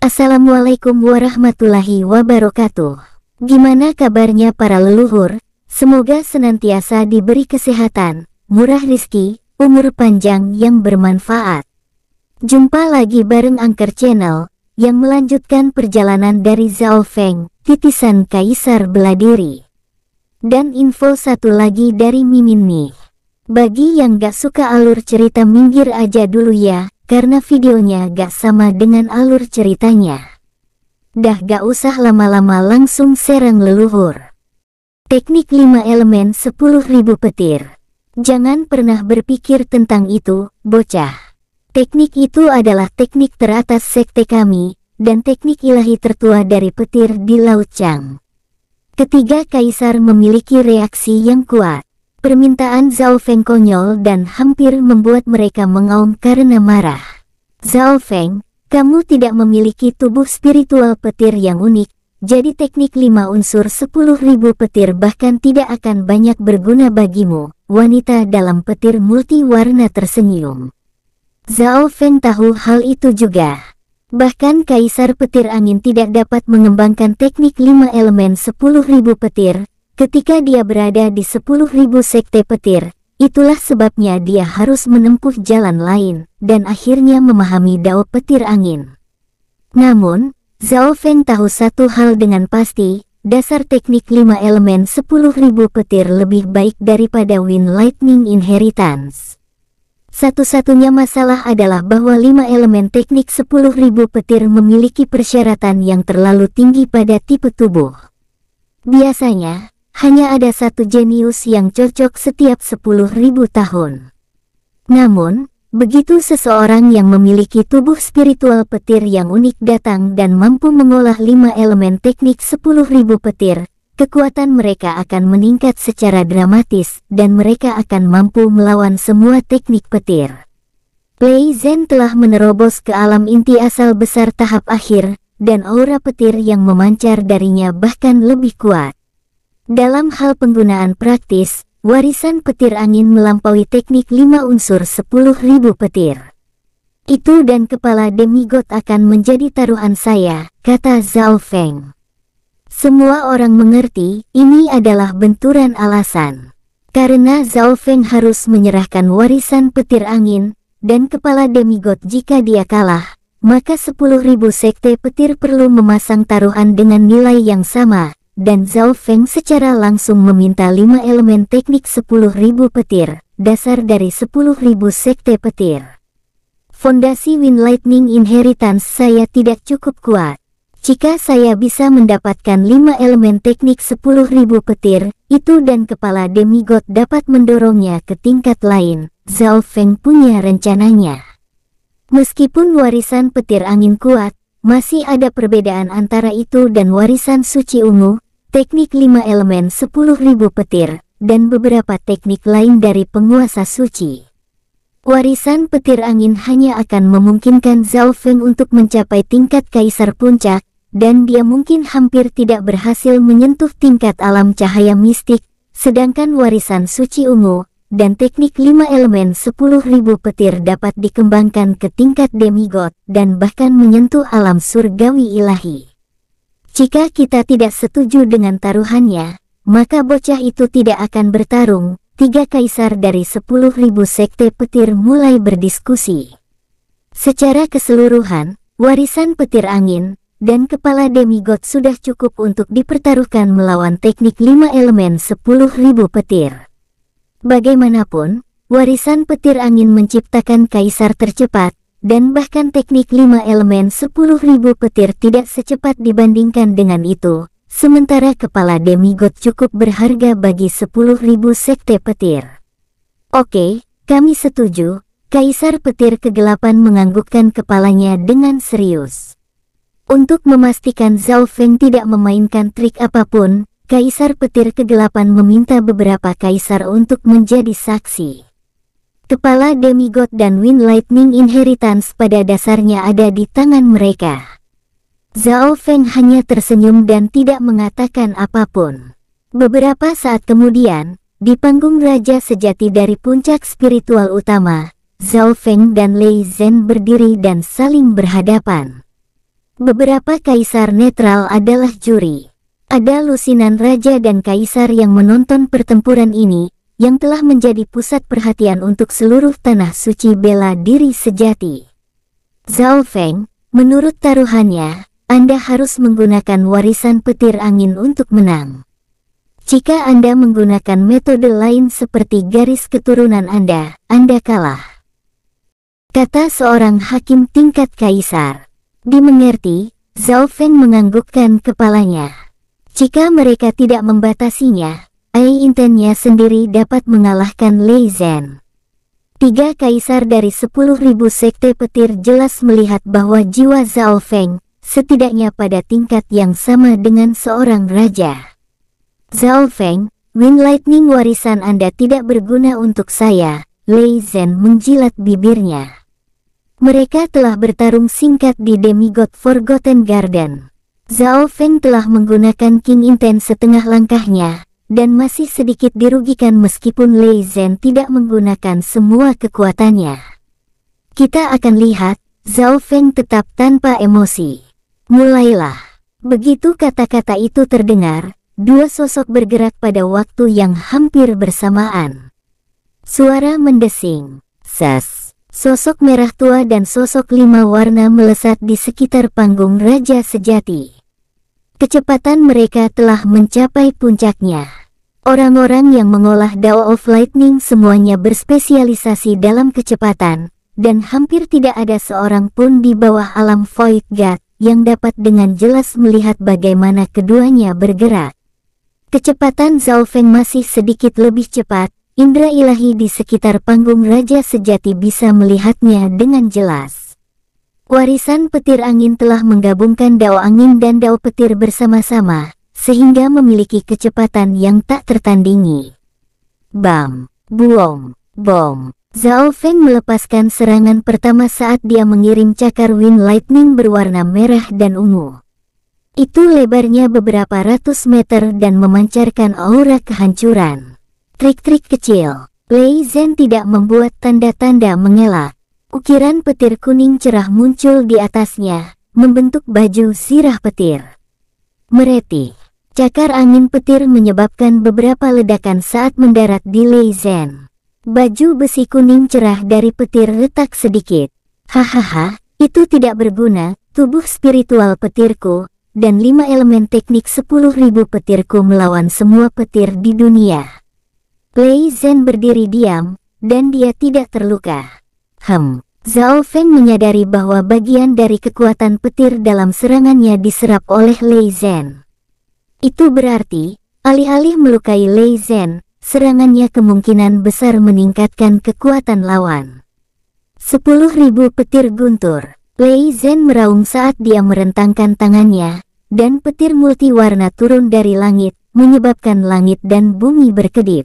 Assalamualaikum warahmatullahi wabarakatuh. Gimana kabarnya para leluhur? Semoga senantiasa diberi kesehatan, murah rizki, umur panjang yang bermanfaat. Jumpa lagi bareng Angker Channel, yang melanjutkan perjalanan dari Zhao Feng, titisan Kaisar Beladiri. Dan info satu lagi dari Mimin nih. Bagi yang gak suka alur cerita minggir aja dulu ya, karena videonya gak sama dengan alur ceritanya. Dah gak usah lama-lama langsung serang leluhur. Teknik 5 elemen 10.000 petir. Jangan pernah berpikir tentang itu, bocah. Teknik itu adalah teknik teratas sekte kami, dan teknik ilahi tertua dari petir di Laut Chang. Ketiga kaisar memiliki reaksi yang kuat. Permintaan Zhao Feng konyol dan hampir membuat mereka mengaum karena marah. Zhao Feng, kamu tidak memiliki tubuh spiritual petir yang unik, jadi teknik lima unsur sepuluh ribu petir bahkan tidak akan banyak berguna bagimu, wanita dalam petir multi warna tersenyum. Zhao Feng tahu hal itu juga. Bahkan Kaisar Petir Angin tidak dapat mengembangkan teknik lima elemen sepuluh ribu petir, Ketika dia berada di 10.000 sekte petir, itulah sebabnya dia harus menempuh jalan lain dan akhirnya memahami Dao Petir Angin. Namun, Zhao Feng tahu satu hal dengan pasti, dasar teknik Lima elemen 10.000 petir lebih baik daripada Wind Lightning Inheritance. Satu-satunya masalah adalah bahwa lima elemen teknik 10.000 petir memiliki persyaratan yang terlalu tinggi pada tipe tubuh. Biasanya, hanya ada satu jenius yang cocok setiap sepuluh ribu tahun. Namun, begitu seseorang yang memiliki tubuh spiritual petir yang unik datang dan mampu mengolah lima elemen teknik sepuluh ribu petir, kekuatan mereka akan meningkat secara dramatis dan mereka akan mampu melawan semua teknik petir. Lei Zhen telah menerobos ke alam inti asal besar tahap akhir, dan aura petir yang memancar darinya bahkan lebih kuat. Dalam hal penggunaan praktis, warisan petir angin melampaui teknik 5 unsur 10.000 petir. Itu dan kepala demigod akan menjadi taruhan saya, kata Zhao Feng. Semua orang mengerti, ini adalah benturan alasan. Karena Zhao Feng harus menyerahkan warisan petir angin, dan kepala demigod jika dia kalah, maka 10.000 sekte petir perlu memasang taruhan dengan nilai yang sama, dan Zhao Feng secara langsung meminta lima elemen teknik 10.000 petir, dasar dari 10.000 sekte petir. Fondasi Wind Lightning Inheritance saya tidak cukup kuat. Jika saya bisa mendapatkan lima elemen teknik 10.000 petir, itu dan kepala demigod dapat mendorongnya ke tingkat lain, Zhao Feng punya rencananya. Meskipun warisan petir angin kuat, masih ada perbedaan antara itu dan warisan suci ungu, teknik Lima elemen sepuluh ribu petir, dan beberapa teknik lain dari penguasa suci. Warisan petir angin hanya akan memungkinkan Zhao Feng untuk mencapai tingkat kaisar puncak, dan dia mungkin hampir tidak berhasil menyentuh tingkat alam cahaya mistik, sedangkan warisan suci ungu dan teknik Lima elemen sepuluh ribu petir dapat dikembangkan ke tingkat demigod dan bahkan menyentuh alam surgawi ilahi. Jika kita tidak setuju dengan taruhannya, maka bocah itu tidak akan bertarung. Tiga kaisar dari sepuluh ribu sekte petir mulai berdiskusi. Secara keseluruhan, warisan petir angin dan kepala demigod sudah cukup untuk dipertaruhkan melawan teknik lima elemen sepuluh ribu petir. Bagaimanapun, warisan petir angin menciptakan kaisar tercepat, dan bahkan teknik lima elemen sepuluh ribu petir tidak secepat dibandingkan dengan itu, sementara kepala demigod cukup berharga bagi sepuluh ribu sekte petir. Oke, kami setuju, Kaisar Petir Kegelapan menganggukkan kepalanya dengan serius. Untuk memastikan Zhao Feng tidak memainkan trik apapun, Kaisar Petir Kegelapan meminta beberapa kaisar untuk menjadi saksi. Kepala Demigod dan Wind Lightning Inheritance pada dasarnya ada di tangan mereka. Zhao Feng hanya tersenyum dan tidak mengatakan apapun. Beberapa saat kemudian, di panggung Raja Sejati dari puncak spiritual utama, Zhao Feng dan Lei Zhen berdiri dan saling berhadapan. Beberapa kaisar netral adalah juri. Ada lusinan raja dan kaisar yang menonton pertempuran ini, yang telah menjadi pusat perhatian untuk seluruh tanah suci bela diri sejati. Zhao Feng, menurut taruhannya, Anda harus menggunakan warisan petir angin untuk menang. Jika Anda menggunakan metode lain seperti garis keturunan Anda, Anda kalah. Kata seorang hakim tingkat kaisar. Dimengerti, Zhao Feng menganggukkan kepalanya. Jika mereka tidak membatasinya, Ai Intennya sendiri dapat mengalahkan Lei Zhen. Tiga kaisar dari sepuluh ribu sekte petir jelas melihat bahwa jiwa Zhao Feng setidaknya pada tingkat yang sama dengan seorang raja. Zhao Feng, Wind Lightning warisan Anda tidak berguna untuk saya, Lei Zhen menjilat bibirnya. Mereka telah bertarung singkat di Demigod Forgotten Garden. Zhao Feng telah menggunakan King Inten setengah langkahnya, dan masih sedikit dirugikan meskipun Lei Zhen tidak menggunakan semua kekuatannya. Kita akan lihat, Zhao Feng tetap tanpa emosi. Mulailah. Begitu kata-kata itu terdengar, dua sosok bergerak pada waktu yang hampir bersamaan. Suara mendesing. Sas. Sosok merah tua dan sosok lima warna melesat di sekitar panggung Raja Sejati. Kecepatan mereka telah mencapai puncaknya. Orang-orang yang mengolah Dao of Lightning semuanya berspesialisasi dalam kecepatan, dan hampir tidak ada seorang pun di bawah alam Void God yang dapat dengan jelas melihat bagaimana keduanya bergerak. Kecepatan Zhao Feng masih sedikit lebih cepat, Indra ilahi di sekitar panggung Raja Sejati bisa melihatnya dengan jelas. Warisan petir angin telah menggabungkan dao angin dan dao petir bersama-sama, sehingga memiliki kecepatan yang tak tertandingi. Bam, buong, bom. Zhao Feng melepaskan serangan pertama saat dia mengirim cakar wind lightning berwarna merah dan ungu. Itu lebarnya beberapa ratus meter dan memancarkan aura kehancuran. Trik-trik kecil, Lei Zhen tidak membuat tanda-tanda mengelak. Ukiran petir kuning cerah muncul di atasnya, membentuk baju sirah petir. Mereti. Cakar angin petir menyebabkan beberapa ledakan saat mendarat di Leizen. Baju besi kuning cerah dari petir retak sedikit. Hahaha, itu tidak berguna, tubuh spiritual petirku, dan lima elemen teknik sepuluh ribu petirku melawan semua petir di dunia. Leizen berdiri diam, dan dia tidak terluka. Hem, Zhao Feng menyadari bahwa bagian dari kekuatan petir dalam serangannya diserap oleh Lei Zhen. Itu berarti, alih-alih melukai Lei Zhen, serangannya kemungkinan besar meningkatkan kekuatan lawan. Sepuluh ribu petir guntur, Lei Zhen meraung saat dia merentangkan tangannya, dan petir multiwarna turun dari langit, menyebabkan langit dan bumi berkedip.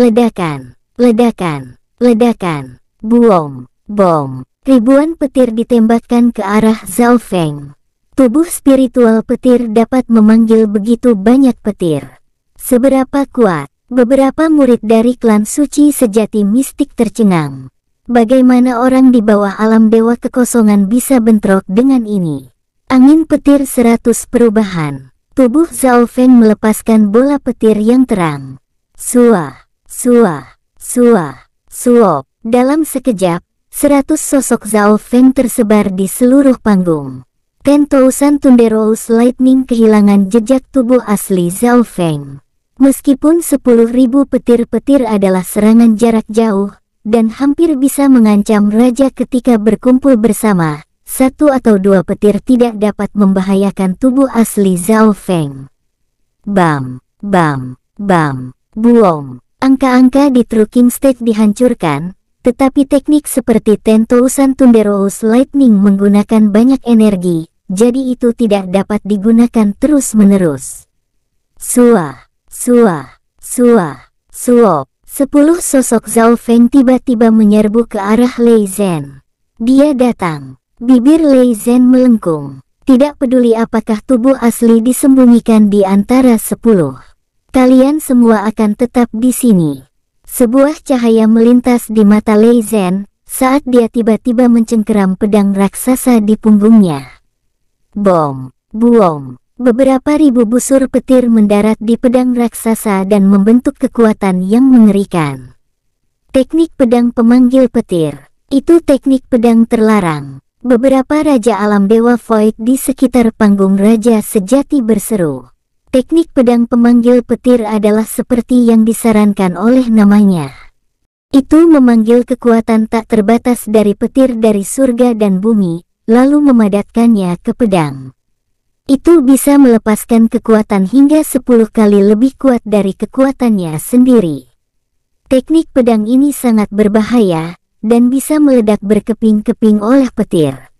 Ledakan, ledakan, ledakan, buom, bom, ribuan petir ditembakkan ke arah Zhao Feng. Tubuh spiritual petir dapat memanggil begitu banyak petir. Seberapa kuat, beberapa murid dari klan suci sejati mistik tercengang. Bagaimana orang di bawah alam dewa kekosongan bisa bentrok dengan ini? Angin petir seratus perubahan. Tubuh Zhao Feng melepaskan bola petir yang terang. Suah, suah, suah, suop. Dalam sekejap, seratus sosok Zhao Feng tersebar di seluruh panggung. Ten-Thousand Thunderous Lightning kehilangan jejak tubuh asli Zhao Feng. Meskipun 10.000 petir-petir adalah serangan jarak jauh, dan hampir bisa mengancam raja ketika berkumpul bersama, satu atau dua petir tidak dapat membahayakan tubuh asli Zhao Feng. Bam, bam, bam, buong. Angka-angka di True King Stage dihancurkan, tetapi teknik seperti Ten Thousand Thunderous Lightning menggunakan banyak energi, jadi itu tidak dapat digunakan terus-menerus. Suah, suah, suah, suop. Sepuluh sosok Zhao Feng tiba-tiba menyerbu ke arah Lei Zhen. Dia datang. Bibir Lei Zhen melengkung. Tidak peduli apakah tubuh asli disembunyikan di antara sepuluh. Kalian semua akan tetap di sini. Sebuah cahaya melintas di mata Lei Zhen saat dia tiba-tiba mencengkeram pedang raksasa di punggungnya. Bom, buom, beberapa ribu busur petir mendarat di pedang raksasa dan membentuk kekuatan yang mengerikan. Teknik pedang pemanggil petir, itu teknik pedang terlarang. Beberapa Raja Alam Dewa Void di sekitar panggung Raja Sejati berseru. Teknik pedang pemanggil petir adalah seperti yang disarankan oleh namanya. Itu memanggil kekuatan tak terbatas dari petir dari surga dan bumi, lalu memadatkannya ke pedang. Itu bisa melepaskan kekuatan hingga 10 kali lebih kuat dari kekuatannya sendiri. Teknik pedang ini sangat berbahaya, dan bisa meledak berkeping-keping oleh petir.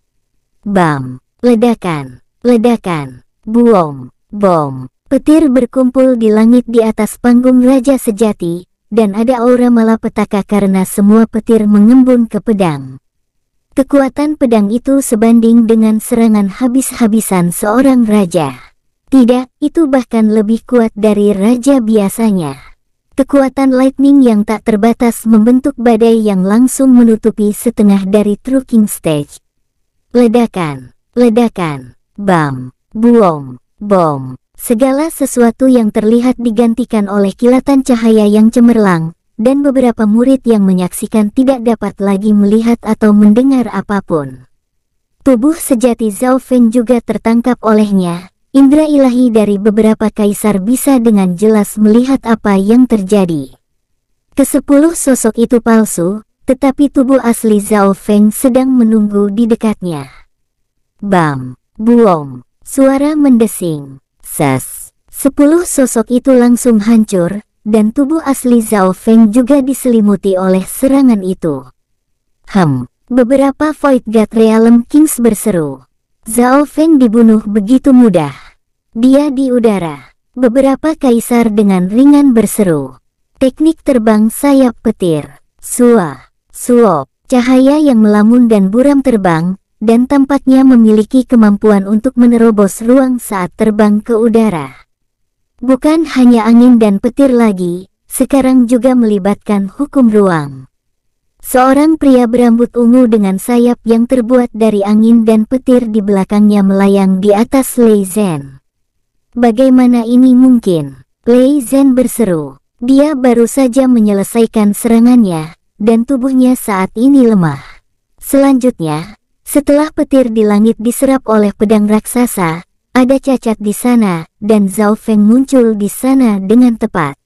Bam, ledakan, ledakan, buom, bom, petir berkumpul di langit di atas panggung Raja Sejati, dan ada aura malapetaka karena semua petir mengembun ke pedang. Kekuatan pedang itu sebanding dengan serangan habis-habisan seorang raja. Tidak, itu bahkan lebih kuat dari raja biasanya. Kekuatan lightning yang tak terbatas membentuk badai yang langsung menutupi setengah dari trucking stage. Ledakan, ledakan, bam, buom, bom, segala sesuatu yang terlihat digantikan oleh kilatan cahaya yang cemerlang, dan beberapa murid yang menyaksikan tidak dapat lagi melihat atau mendengar apapun. Tubuh sejati Zhao Feng juga tertangkap olehnya, indra ilahi dari beberapa kaisar bisa dengan jelas melihat apa yang terjadi. Kesepuluh sosok itu palsu, tetapi tubuh asli Zhao Feng sedang menunggu di dekatnya. Bam, buong, suara mendesing, sas. Sepuluh sosok itu langsung hancur, dan tubuh asli Zhao Feng juga diselimuti oleh serangan itu. Hem, beberapa Void God Realm Kings berseru. Zhao Feng dibunuh begitu mudah. Dia di udara. Beberapa kaisar dengan ringan berseru. Teknik terbang sayap petir. Sua, suop, cahaya yang melamun dan buram terbang, dan tampaknya memiliki kemampuan untuk menerobos ruang saat terbang ke udara. Bukan hanya angin dan petir lagi, sekarang juga melibatkan hukum ruang. Seorang pria berambut ungu dengan sayap yang terbuat dari angin dan petir di belakangnya melayang di atas Lei Zhen. Bagaimana ini mungkin? Lei Zhen berseru. Dia baru saja menyelesaikan serangannya, dan tubuhnya saat ini lemah. Selanjutnya, setelah petir di langit diserap oleh pedang raksasa, ada cacat di sana, dan Zhao Feng muncul di sana dengan tepat.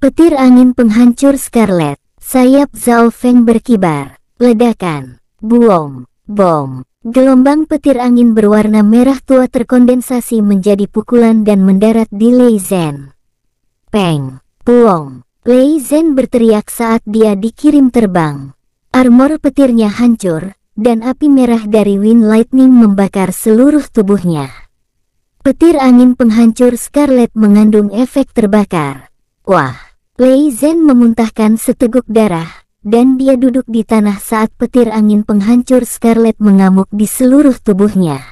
Petir angin penghancur Scarlet, sayap Zhao Feng berkibar, ledakan, buom, bom, gelombang petir angin berwarna merah tua terkondensasi menjadi pukulan dan mendarat di Lei Zhen. Peng, puong, Lei Zhen berteriak saat dia dikirim terbang. Armor petirnya hancur, dan api merah dari Wind Lightning membakar seluruh tubuhnya. Petir angin penghancur Scarlet mengandung efek terbakar. Wah, Lei Zhen memuntahkan seteguk darah, dan dia duduk di tanah saat petir angin penghancur Scarlet mengamuk di seluruh tubuhnya.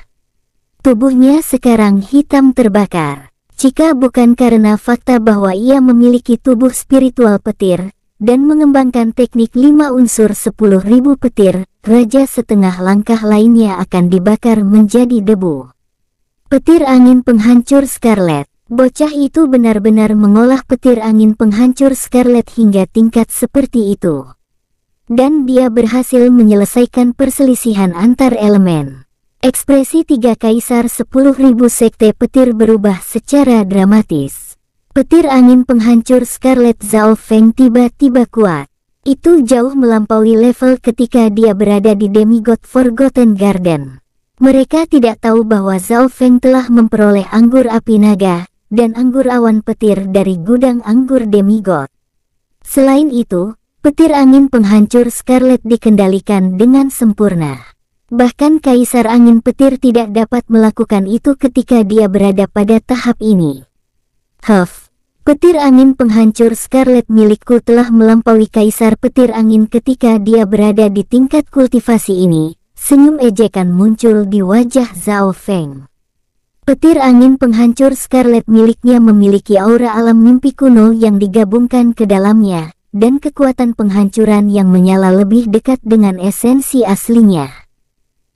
Tubuhnya sekarang hitam terbakar. Jika bukan karena fakta bahwa ia memiliki tubuh spiritual petir, dan mengembangkan teknik Lima unsur Sepuluh Ribu petir, Raja setengah langkah lainnya akan dibakar menjadi debu. Petir angin penghancur Scarlet. Bocah itu benar-benar mengolah petir angin penghancur Scarlet hingga tingkat seperti itu. Dan dia berhasil menyelesaikan perselisihan antar elemen. Ekspresi tiga kaisar sepuluh ribu sekte petir berubah secara dramatis. Petir angin penghancur Scarlet Zhao Feng tiba-tiba kuat. Itu jauh melampaui level ketika dia berada di Demigod Forgotten Garden. Mereka tidak tahu bahwa Zhao Feng telah memperoleh anggur api naga dan anggur awan petir dari gudang anggur demigod. Selain itu, petir angin penghancur Scarlet dikendalikan dengan sempurna. Bahkan Kaisar Angin Petir tidak dapat melakukan itu ketika dia berada pada tahap ini. Huff, petir angin penghancur Scarlet milikku telah melampaui Kaisar Petir Angin ketika dia berada di tingkat kultivasi ini, Senyum ejekan muncul di wajah Zhao Feng. Petir angin penghancur Scarlet miliknya memiliki aura alam mimpi kuno yang digabungkan ke dalamnya, dan kekuatan penghancuran yang menyala lebih dekat dengan esensi aslinya.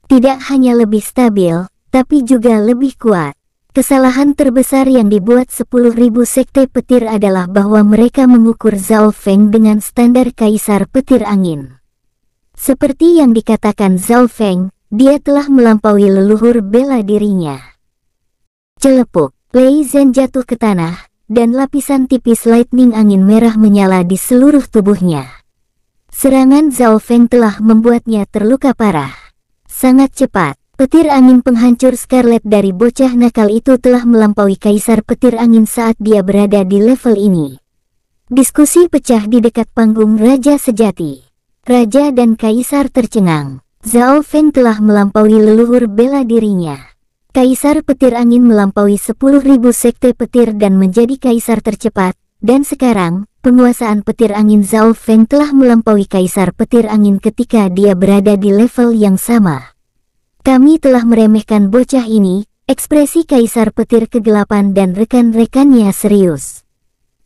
Tidak hanya lebih stabil, tapi juga lebih kuat. Kesalahan terbesar yang dibuat 10.000 sekte petir adalah bahwa mereka mengukur Zhao Feng dengan standar kaisar petir angin. Seperti yang dikatakan Zhao Feng, dia telah melampaui leluhur bela dirinya. Celepuk, Lei Zhen jatuh ke tanah, dan lapisan tipis lightning angin merah menyala di seluruh tubuhnya. Serangan Zhao Feng telah membuatnya terluka parah. Sangat cepat, petir angin penghancur Scarlet dari bocah nakal itu telah melampaui kaisar petir angin saat dia berada di level ini. Diskusi pecah di dekat panggung Raja Sejati. Raja dan Kaisar tercengang. Zhao Feng telah melampaui leluhur bela dirinya. Kaisar petir angin melampaui 10.000 sekte petir dan menjadi kaisar tercepat, dan sekarang, penguasaan petir angin Zhao Feng telah melampaui kaisar petir angin ketika dia berada di level yang sama. Kami telah meremehkan bocah ini, ekspresi kaisar petir kegelapan dan rekan-rekannya serius.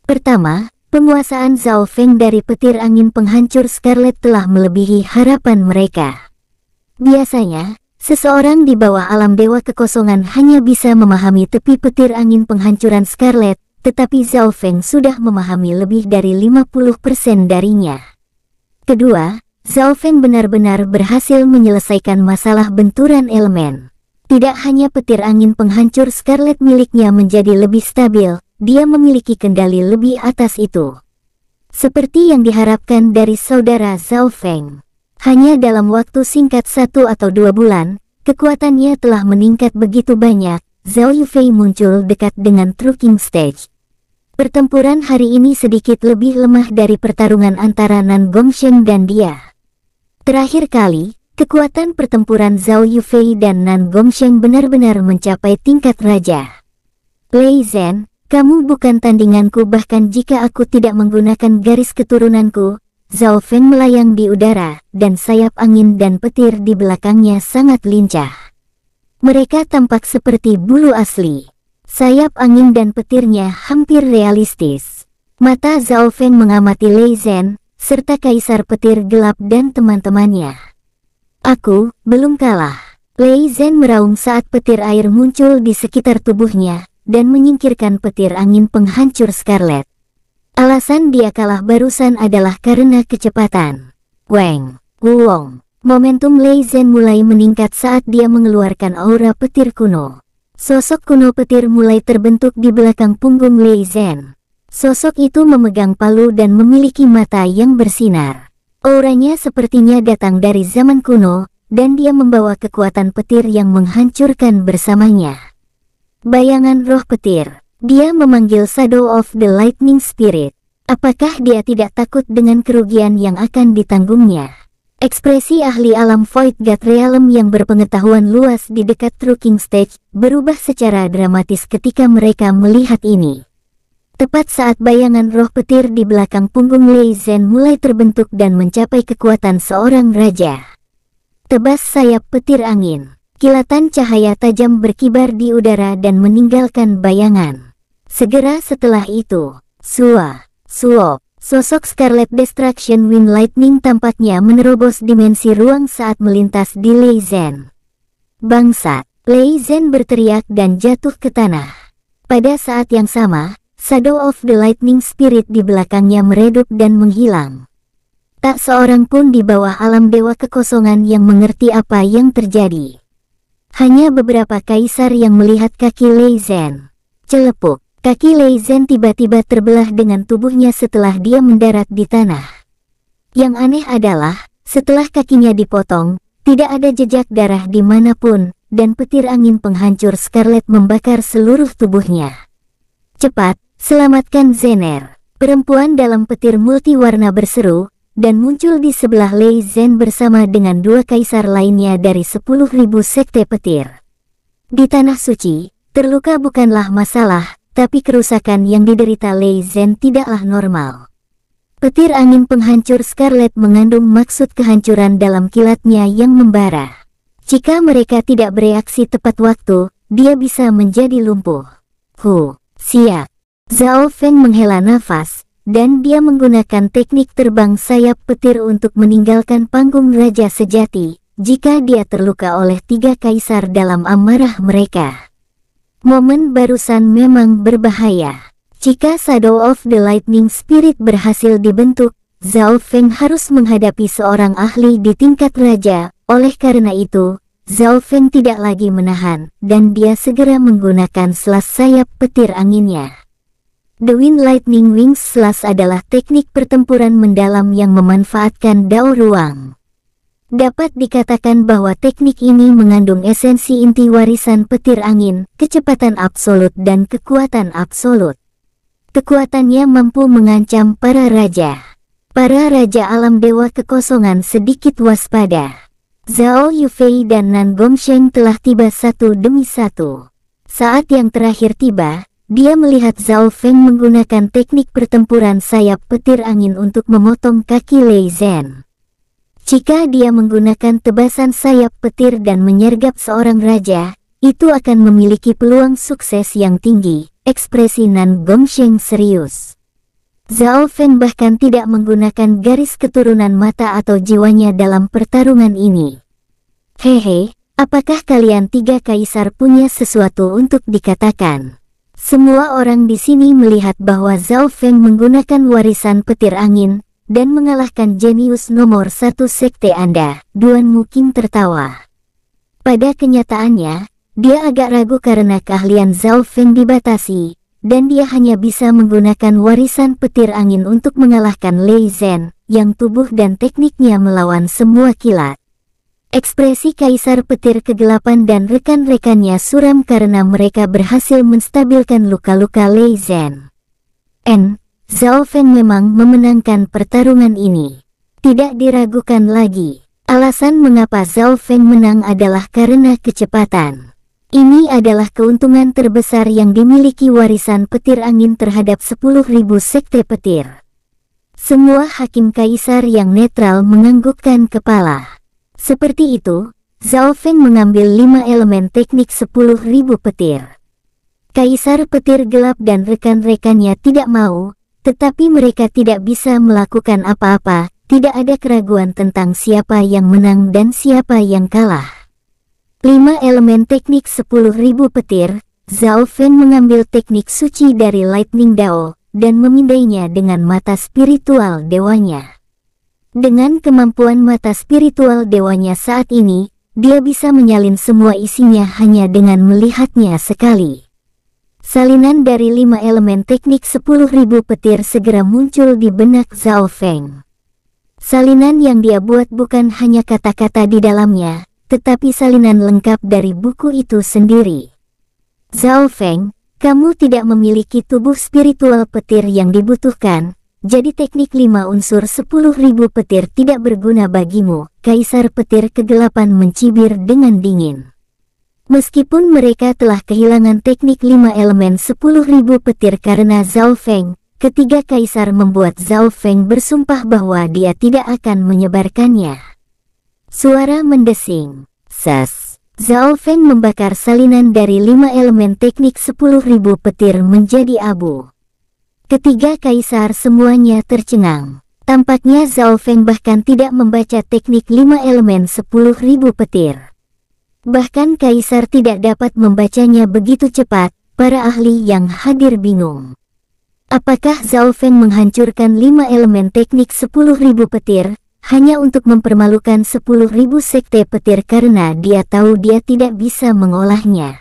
Pertama, Penguasaan Zhao Feng dari petir angin penghancur Scarlet telah melebihi harapan mereka. Biasanya, seseorang di bawah alam dewa kekosongan hanya bisa memahami tepi petir angin penghancuran Scarlet, tetapi Zhao Feng sudah memahami lebih dari 50% darinya. Kedua, Zhao Feng benar-benar berhasil menyelesaikan masalah benturan elemen. Tidak hanya petir angin penghancur Scarlet miliknya menjadi lebih stabil, dia memiliki kendali lebih atas itu. Seperti yang diharapkan dari saudara Zhao Feng. Hanya dalam waktu singkat satu atau dua bulan, kekuatannya telah meningkat begitu banyak, Zhao Yufei muncul dekat dengan True Stage. Pertempuran hari ini sedikit lebih lemah dari pertarungan antara Nan Gongsheng dan dia. Terakhir kali, kekuatan pertempuran Zhao Yufei dan Nan Gongsheng benar-benar mencapai tingkat raja. Lei Zhen, kamu bukan tandinganku bahkan jika aku tidak menggunakan garis keturunanku. Zhao Feng melayang di udara, dan sayap angin dan petir di belakangnya sangat lincah. Mereka tampak seperti bulu asli. Sayap angin dan petirnya hampir realistis. Mata Zhao Feng mengamati Lei Zhen, serta kaisar petir gelap dan teman-temannya. Aku belum kalah. Lei Zhen meraung saat petir air muncul di sekitar tubuhnya, dan menyingkirkan petir angin penghancur Scarlet. Alasan dia kalah barusan adalah karena kecepatan. Wang, Wuong, momentum Lei Zhen mulai meningkat saat dia mengeluarkan aura petir kuno. Sosok kuno petir mulai terbentuk di belakang punggung Lei Zhen. Sosok itu memegang palu dan memiliki mata yang bersinar. Auranya sepertinya datang dari zaman kuno, dan dia membawa kekuatan petir yang menghancurkan bersamanya. Bayangan roh petir. Dia memanggil Shadow of the Lightning Spirit. Apakah dia tidak takut dengan kerugian yang akan ditanggungnya? Ekspresi ahli alam Void God Realm yang berpengetahuan luas di dekat Truking Stage berubah secara dramatis ketika mereka melihat ini. Tepat saat bayangan roh petir di belakang punggung Lei Zhen mulai terbentuk dan mencapai kekuatan seorang raja. Tebas sayap petir angin. Kilatan cahaya tajam berkibar di udara dan meninggalkan bayangan. Segera setelah itu, Sua, Suop, sosok Scarlet Destruction Wind Lightning tampaknya menerobos dimensi ruang saat melintas di Lei Zen. Bangsat, Lei Zen berteriak dan jatuh ke tanah. Pada saat yang sama, Shadow of the Lightning Spirit di belakangnya meredup dan menghilang. Tak seorang pun di bawah alam dewa kekosongan yang mengerti apa yang terjadi. Hanya beberapa kaisar yang melihat kaki Lei Zhen. Celepuk, kaki Lei Zhen tiba-tiba terbelah dengan tubuhnya setelah dia mendarat di tanah. Yang aneh adalah, setelah kakinya dipotong, tidak ada jejak darah di manapun, dan petir angin penghancur Scarlet membakar seluruh tubuhnya. Cepat, selamatkan Zener. Perempuan dalam petir multiwarna berseru, dan muncul di sebelah Lei Zhen bersama dengan dua kaisar lainnya dari 10.000 sekte petir. Di Tanah Suci, terluka bukanlah masalah, tapi kerusakan yang diderita Lei Zhen tidaklah normal. Petir angin penghancur Scarlet mengandung maksud kehancuran dalam kilatnya yang membara. Jika mereka tidak bereaksi tepat waktu, dia bisa menjadi lumpuh. Hu, siap. Zhao Feng menghela nafas, dan dia menggunakan teknik terbang sayap petir untuk meninggalkan panggung Raja Sejati jika dia terluka oleh tiga kaisar dalam amarah mereka. Momen barusan memang berbahaya. Jika Shadow of the Lightning Spirit berhasil dibentuk, Zhao Feng harus menghadapi seorang ahli di tingkat raja, oleh karena itu, Zhao Feng tidak lagi menahan, dan dia segera menggunakan selas sayap petir anginnya. The Wind Lightning Wings Slash adalah teknik pertempuran mendalam yang memanfaatkan dao ruang. Dapat dikatakan bahwa teknik ini mengandung esensi inti warisan petir angin, kecepatan absolut dan kekuatan absolut. Kekuatannya mampu mengancam para raja. Para raja alam dewa kekosongan sedikit waspada. Zhao Yufei dan Nan Gongsheng telah tiba satu demi satu. Saat yang terakhir tiba, dia melihat Zhao Feng menggunakan teknik pertempuran sayap petir angin untuk memotong kaki Lei Zhen. Jika dia menggunakan tebasan sayap petir dan menyergap seorang raja, itu akan memiliki peluang sukses yang tinggi, ekspresi Nan Gongsheng serius. Zhao Feng bahkan tidak menggunakan garis keturunan mata atau jiwanya dalam pertarungan ini. Hehe, apakah kalian tiga kaisar punya sesuatu untuk dikatakan? Semua orang di sini melihat bahwa Zhao Feng menggunakan warisan petir angin dan mengalahkan jenius nomor satu sekte Anda. Duan mungkin tertawa. Pada kenyataannya, dia agak ragu karena keahlian Zhao Feng dibatasi, dan dia hanya bisa menggunakan warisan petir angin untuk mengalahkan Lei Zhen, yang tubuh dan tekniknya melawan semua kilat. Ekspresi Kaisar Petir Kegelapan dan rekan-rekannya suram karena mereka berhasil menstabilkan luka-luka Lei Zhen. N. Zhao Feng memang memenangkan pertarungan ini. Tidak diragukan lagi, alasan mengapa Zhao Feng menang adalah karena kecepatan. Ini adalah keuntungan terbesar yang dimiliki warisan petir angin terhadap 10.000 sekte petir. Semua hakim kaisar yang netral menganggukkan kepala. Seperti itu, Zhao Feng mengambil lima elemen teknik sepuluh ribu petir. Kaisar petir gelap dan rekan-rekannya tidak mau, tetapi mereka tidak bisa melakukan apa-apa, tidak ada keraguan tentang siapa yang menang dan siapa yang kalah. Lima elemen teknik sepuluh ribu petir, Zhao Feng mengambil teknik suci dari Lightning Dao dan memindainya dengan mata spiritual dewanya. Dengan kemampuan mata spiritual dewanya saat ini, dia bisa menyalin semua isinya hanya dengan melihatnya sekali. Salinan dari lima elemen teknik sepuluh ribu petir segera muncul di benak Zhao Feng. Salinan yang dia buat bukan hanya kata-kata di dalamnya, tetapi salinan lengkap dari buku itu sendiri. Zhao Feng, kamu tidak memiliki tubuh spiritual petir yang dibutuhkan, jadi teknik lima unsur sepuluh ribu petir tidak berguna bagimu, Kaisar Petir Kegelapan mencibir dengan dingin. Meskipun mereka telah kehilangan teknik lima elemen sepuluh ribu petir karena Zhao Feng, ketiga Kaisar membuat Zhao Feng bersumpah bahwa dia tidak akan menyebarkannya. Suara mendesing. Sas. Zhao Feng membakar salinan dari lima elemen teknik sepuluh ribu petir menjadi abu. Ketiga kaisar semuanya tercengang. Tampaknya Zhao Feng bahkan tidak membaca teknik lima elemen sepuluh ribu petir. Bahkan kaisar tidak dapat membacanya begitu cepat, para ahli yang hadir bingung. Apakah Zhao Feng menghancurkan lima elemen teknik sepuluh ribu petir, hanya untuk mempermalukan sepuluh ribu sekte petir karena dia tahu dia tidak bisa mengolahnya?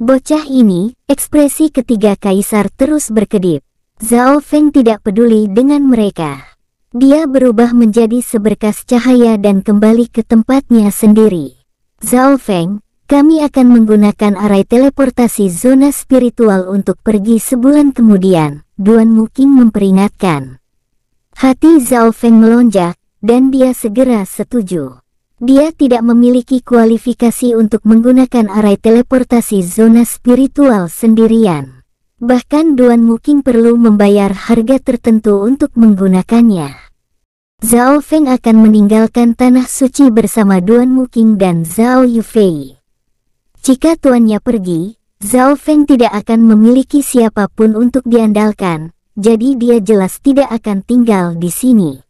Bocah ini, ekspresi ketiga kaisar terus berkedip. Zhao Feng tidak peduli dengan mereka. Dia berubah menjadi seberkas cahaya dan kembali ke tempatnya sendiri. Zhao Feng, kami akan menggunakan arai teleportasi zona spiritual untuk pergi sebulan kemudian, Duan Muking memperingatkan. Hati Zhao Feng melonjak, dan dia segera setuju. Dia tidak memiliki kualifikasi untuk menggunakan arai teleportasi zona spiritual sendirian. Bahkan Duan Muking perlu membayar harga tertentu untuk menggunakannya. Zhao Feng akan meninggalkan tanah suci bersama Duan Muking dan Zhao Yufei. Jika tuannya pergi, Zhao Feng tidak akan memiliki siapapun untuk diandalkan, jadi dia jelas tidak akan tinggal di sini.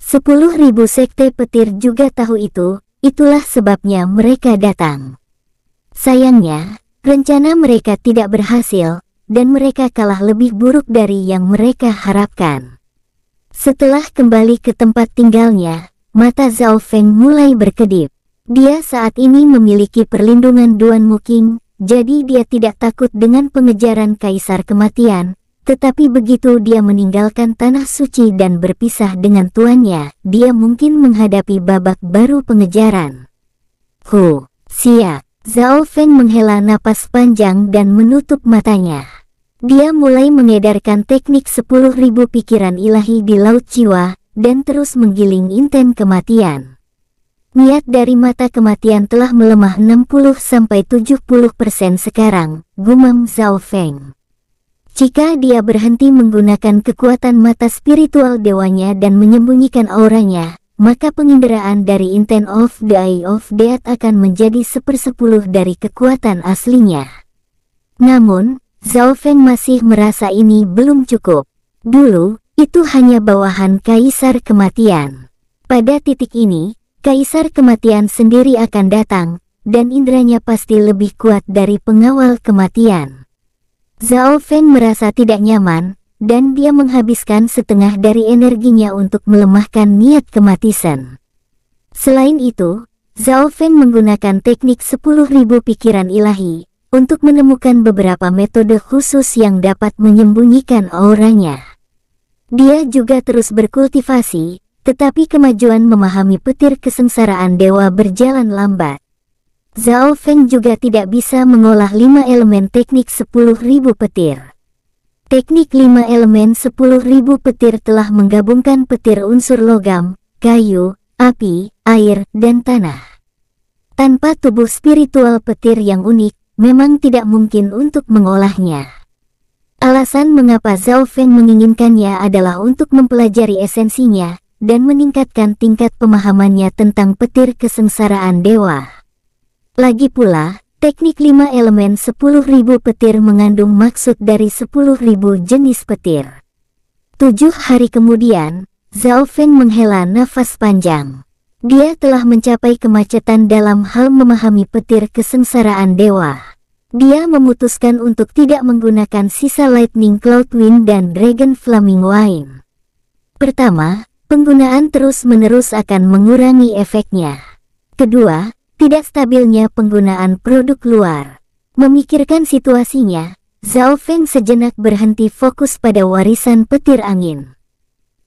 Sepuluh ribu sekte petir juga tahu itu, itulah sebabnya mereka datang. Sayangnya, rencana mereka tidak berhasil, dan mereka kalah lebih buruk dari yang mereka harapkan. Setelah kembali ke tempat tinggalnya, mata Zhao Feng mulai berkedip. Dia saat ini memiliki perlindungan Duan Muking, jadi dia tidak takut dengan pengejaran Kaisar Kematian, tetapi begitu dia meninggalkan tanah suci dan berpisah dengan tuannya, dia mungkin menghadapi babak baru pengejaran. Hu, siap. Zhao Feng menghela napas panjang dan menutup matanya. Dia mulai mengedarkan teknik 10.000 pikiran ilahi di Laut Jiwa, dan terus menggiling inten kematian. Niat dari mata kematian telah melemah 60-70% sekarang, gumam Zhao Feng. Jika dia berhenti menggunakan kekuatan mata spiritual dewanya dan menyembunyikan auranya, maka penginderaan dari intent of the eye of death akan menjadi sepersepuluh dari kekuatan aslinya. Namun, Zhao Feng masih merasa ini belum cukup. Dulu, itu hanya bawahan Kaisar Kematian. Pada titik ini, Kaisar Kematian sendiri akan datang, dan indranya pasti lebih kuat dari pengawal kematian. Zhao Feng merasa tidak nyaman, dan dia menghabiskan setengah dari energinya untuk melemahkan niat kematisan. Selain itu, Zhao Feng menggunakan teknik 10.000 pikiran ilahi, untuk menemukan beberapa metode khusus yang dapat menyembunyikan auranya. Dia juga terus berkultivasi, tetapi kemajuan memahami petir kesengsaraan dewa berjalan lambat. Zhao Feng juga tidak bisa mengolah lima elemen teknik sepuluh ribu petir. Teknik lima elemen sepuluh ribu petir telah menggabungkan petir unsur logam, kayu, api, air, dan tanah. Tanpa tubuh spiritual petir yang unik, memang tidak mungkin untuk mengolahnya. Alasan mengapa Zhao Feng menginginkannya adalah untuk mempelajari esensinya dan meningkatkan tingkat pemahamannya tentang petir kesengsaraan dewa. Lagi pula, teknik lima elemen sepuluh ribu petir mengandung maksud dari sepuluh ribu jenis petir. Tujuh hari kemudian, Zhao Feng menghela nafas panjang. Dia telah mencapai kemacetan dalam hal memahami petir kesengsaraan dewa. Dia memutuskan untuk tidak menggunakan sisa Lightning Cloud Wind dan Dragon Flaming Wine. Pertama, penggunaan terus-menerus akan mengurangi efeknya. Kedua, tidak stabilnya penggunaan produk luar. Memikirkan situasinya, Zhao Feng sejenak berhenti fokus pada warisan petir angin.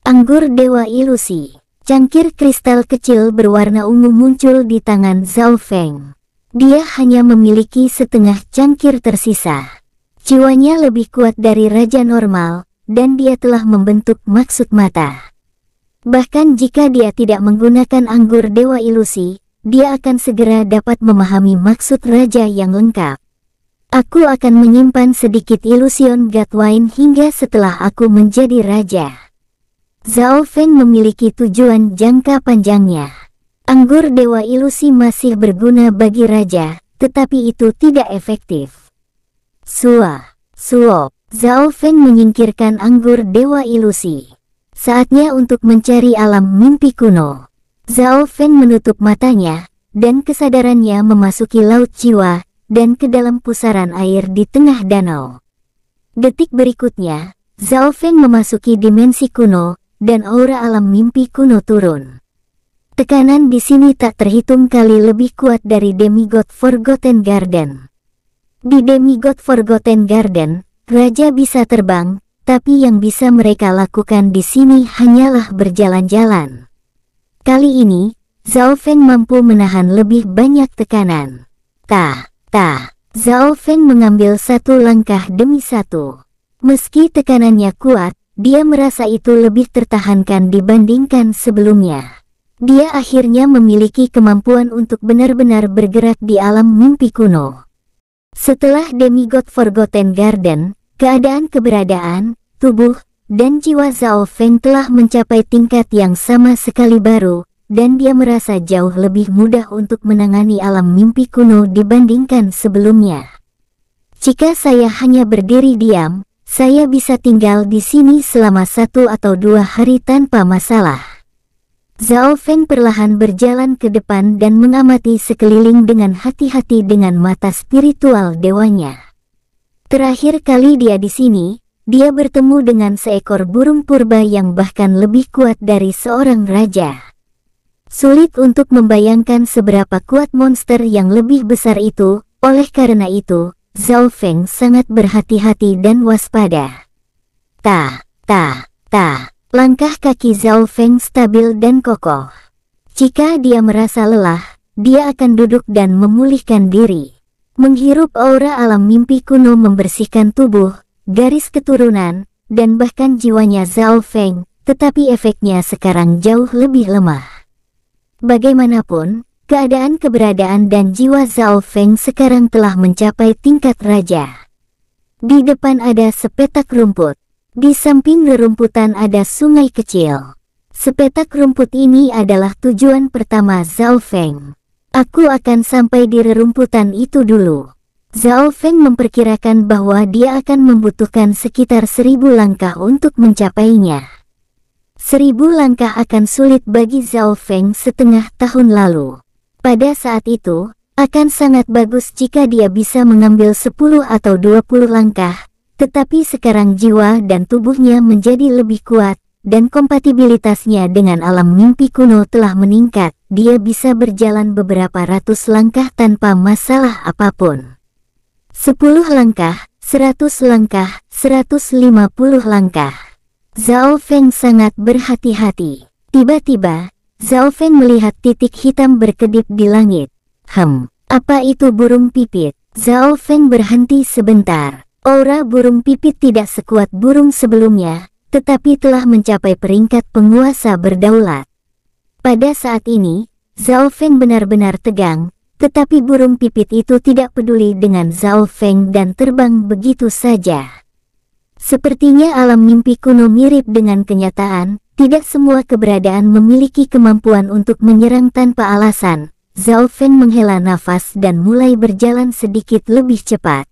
Anggur Dewa Ilusi Cangkir kristal kecil berwarna ungu muncul di tangan Zhao Feng. Dia hanya memiliki setengah cangkir tersisa. Jiwanya lebih kuat dari raja normal, dan dia telah membentuk maksud mata. Bahkan jika dia tidak menggunakan anggur dewa ilusi, dia akan segera dapat memahami maksud raja yang lengkap. Aku akan menyimpan sedikit ilusion Gatwain hingga setelah aku menjadi raja. Zhao Feng memiliki tujuan jangka panjangnya. Anggur Dewa Ilusi masih berguna bagi raja, tetapi itu tidak efektif. Sua, Suop, Zhao Feng menyingkirkan anggur Dewa Ilusi. Saatnya untuk mencari alam mimpi kuno. Zhao Feng menutup matanya, dan kesadarannya memasuki laut jiwa, dan ke dalam pusaran air di tengah danau. Detik berikutnya, Zhao Feng memasuki dimensi kuno, dan aura alam mimpi kuno turun. Tekanan di sini tak terhitung kali lebih kuat dari demigod Forgotten Garden. Di demigod Forgotten Garden, raja bisa terbang, tapi yang bisa mereka lakukan di sini hanyalah berjalan-jalan. Kali ini, Zhao Feng mampu menahan lebih banyak tekanan. Tah, tah, Zhao Feng mengambil satu langkah demi satu. Meski tekanannya kuat, dia merasa itu lebih tertahankan dibandingkan sebelumnya. Dia akhirnya memiliki kemampuan untuk benar-benar bergerak di alam mimpi kuno. Setelah Demigod Forgotten Garden, keadaan keberadaan, tubuh, dan jiwa Zhao Feng telah mencapai tingkat yang sama sekali baru, dan dia merasa jauh lebih mudah untuk menangani alam mimpi kuno dibandingkan sebelumnya. Jika saya hanya berdiri diam, saya bisa tinggal di sini selama satu atau dua hari tanpa masalah. Zhao Feng perlahan berjalan ke depan dan mengamati sekeliling dengan hati-hati dengan mata spiritual dewanya. Terakhir kali dia di sini, dia bertemu dengan seekor burung purba yang bahkan lebih kuat dari seorang raja. Sulit untuk membayangkan seberapa kuat monster yang lebih besar itu, oleh karena itu, Zhao Feng sangat berhati-hati dan waspada. Ta, ta, ta, langkah kaki Zhao Feng stabil dan kokoh. Jika dia merasa lelah, dia akan duduk dan memulihkan diri. Menghirup aura alam mimpi kuno membersihkan tubuh, garis keturunan, dan bahkan jiwanya Zhao Feng, tetapi efeknya sekarang jauh lebih lemah. Bagaimanapun, Keadaan keberadaan dan jiwa Zhao Feng sekarang telah mencapai tingkat raja. Di depan ada sepetak rumput. Di samping rerumputan ada sungai kecil. Sepetak rumput ini adalah tujuan pertama Zhao Feng. Aku akan sampai di rerumputan itu dulu. Zhao Feng memperkirakan bahwa dia akan membutuhkan sekitar seribu langkah untuk mencapainya. Seribu langkah akan sulit bagi Zhao Feng setengah tahun lalu. Pada saat itu, akan sangat bagus jika dia bisa mengambil 10 atau 20 langkah, tetapi sekarang jiwa dan tubuhnya menjadi lebih kuat, dan kompatibilitasnya dengan alam mimpi kuno telah meningkat, dia bisa berjalan beberapa ratus langkah tanpa masalah apapun. 10 langkah, 100 langkah, 150 langkah. Zhao Feng sangat berhati-hati. Tiba-tiba, Zhao Feng melihat titik hitam berkedip di langit. Hem, apa itu burung pipit? Zhao Feng berhenti sebentar. Aura burung pipit tidak sekuat burung sebelumnya, tetapi telah mencapai peringkat penguasa berdaulat. Pada saat ini, Zhao Feng benar-benar tegang, tetapi burung pipit itu tidak peduli dengan Zhao Feng dan terbang begitu saja. Sepertinya alam mimpi kuno mirip dengan kenyataan, tidak semua keberadaan memiliki kemampuan untuk menyerang tanpa alasan. Zhao Fen menghela nafas dan mulai berjalan sedikit lebih cepat.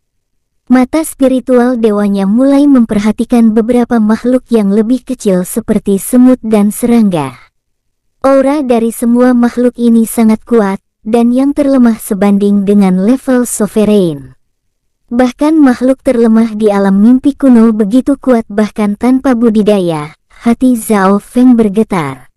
Mata spiritual dewanya mulai memperhatikan beberapa makhluk yang lebih kecil seperti semut dan serangga. Aura dari semua makhluk ini sangat kuat, dan yang terlemah sebanding dengan level sovereign. Bahkan makhluk terlemah di alam mimpi kuno begitu kuat bahkan tanpa budidaya, hati Zhao Feng bergetar.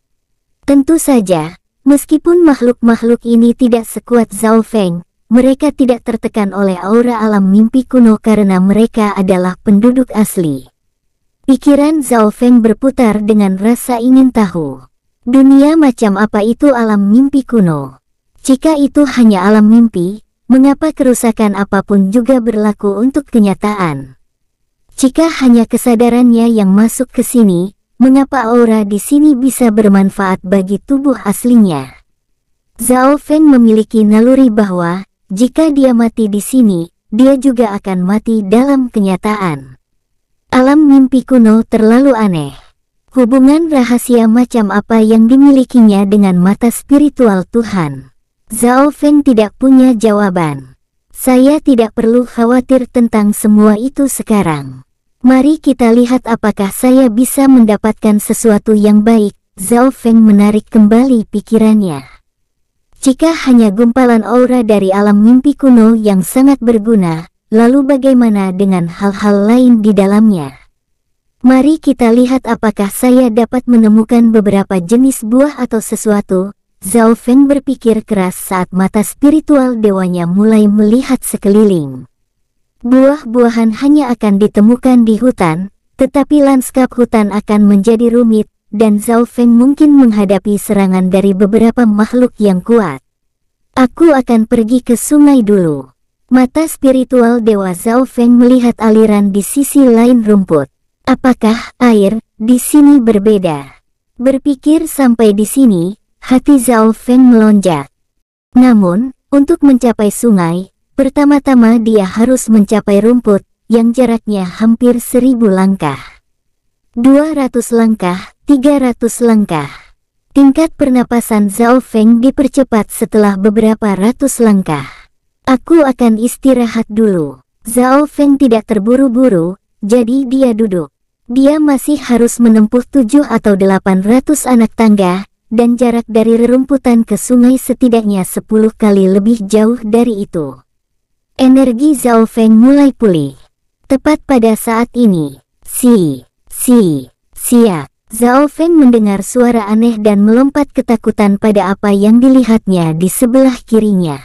Tentu saja, meskipun makhluk-makhluk ini tidak sekuat Zhao Feng, mereka tidak tertekan oleh aura alam mimpi kuno karena mereka adalah penduduk asli. Pikiran Zhao Feng berputar dengan rasa ingin tahu. Dunia macam apa itu alam mimpi kuno? Jika itu hanya alam mimpi, mengapa kerusakan apapun juga berlaku untuk kenyataan? Jika hanya kesadarannya yang masuk ke sini, mengapa aura di sini bisa bermanfaat bagi tubuh aslinya. Zhao Feng memiliki naluri bahwa, jika dia mati di sini, dia juga akan mati dalam kenyataan. Alam mimpi kuno terlalu aneh. Hubungan rahasia macam apa yang dimilikinya dengan mata spiritual Tuhan. Zhao Feng tidak punya jawaban. Saya tidak perlu khawatir tentang semua itu sekarang. Mari kita lihat apakah saya bisa mendapatkan sesuatu yang baik. Zhao Feng menarik kembali pikirannya. Jika hanya gumpalan aura dari alam mimpi kuno yang sangat berguna, lalu bagaimana dengan hal-hal lain di dalamnya? Mari kita lihat apakah saya dapat menemukan beberapa jenis buah atau sesuatu. Zhao Feng berpikir keras saat mata spiritual dewanya mulai melihat sekeliling. Buah-buahan hanya akan ditemukan di hutan, tetapi lanskap hutan akan menjadi rumit, dan Zhao Feng mungkin menghadapi serangan dari beberapa makhluk yang kuat. Aku akan pergi ke sungai dulu. Mata spiritual Dewa Zhao Feng melihat aliran di sisi lain rumput. Apakah air di sini berbeda? Berpikir sampai di sini, hati Zhao Feng melonjak. Namun, untuk mencapai sungai, Pertama-tama dia harus mencapai rumput yang jaraknya hampir seribu langkah. dua ratus langkah, tiga ratus langkah. Tingkat pernapasan Zhao Feng dipercepat setelah beberapa ratus langkah. Aku akan istirahat dulu. Zhao Feng tidak terburu-buru, jadi dia duduk. Dia masih harus menempuh tujuh atau delapan ratus anak tangga, dan jarak dari rerumputan ke sungai setidaknya sepuluh kali lebih jauh dari itu. Energi Zhao Feng mulai pulih. Tepat pada saat ini, si, si, siak, Zhao Feng mendengar suara aneh dan melompat ketakutan pada apa yang dilihatnya di sebelah kirinya.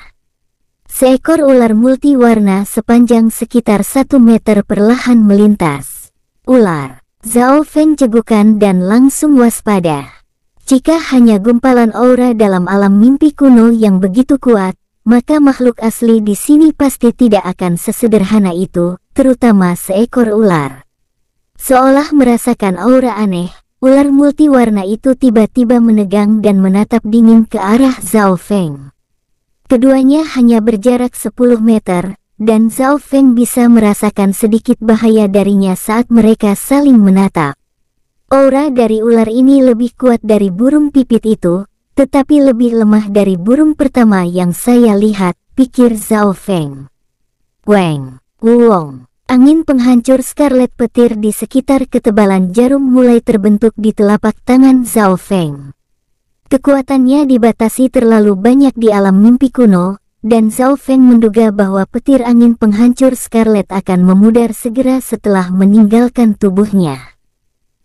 Seekor ular multiwarna sepanjang sekitar satu meter perlahan melintas. Ular, Zhao Feng cegukan dan langsung waspada. Jika hanya gumpalan aura dalam alam mimpi kuno yang begitu kuat, maka makhluk asli di sini pasti tidak akan sesederhana itu, terutama seekor ular. Seolah merasakan aura aneh, ular multiwarna itu tiba-tiba menegang dan menatap dingin ke arah Zhao Feng. Keduanya hanya berjarak 10 meter, dan Zhao Feng bisa merasakan sedikit bahaya darinya saat mereka saling menatap. Aura dari ular ini lebih kuat dari burung pipit itu, tetapi lebih lemah dari burung pertama yang saya lihat, pikir Zhao Feng. Weng, Wuong, angin penghancur scarlet petir di sekitar ketebalan jarum mulai terbentuk di telapak tangan Zhao Feng. Kekuatannya dibatasi terlalu banyak di alam mimpi kuno, dan Zhao Feng menduga bahwa petir angin penghancur Scarlet akan memudar segera setelah meninggalkan tubuhnya.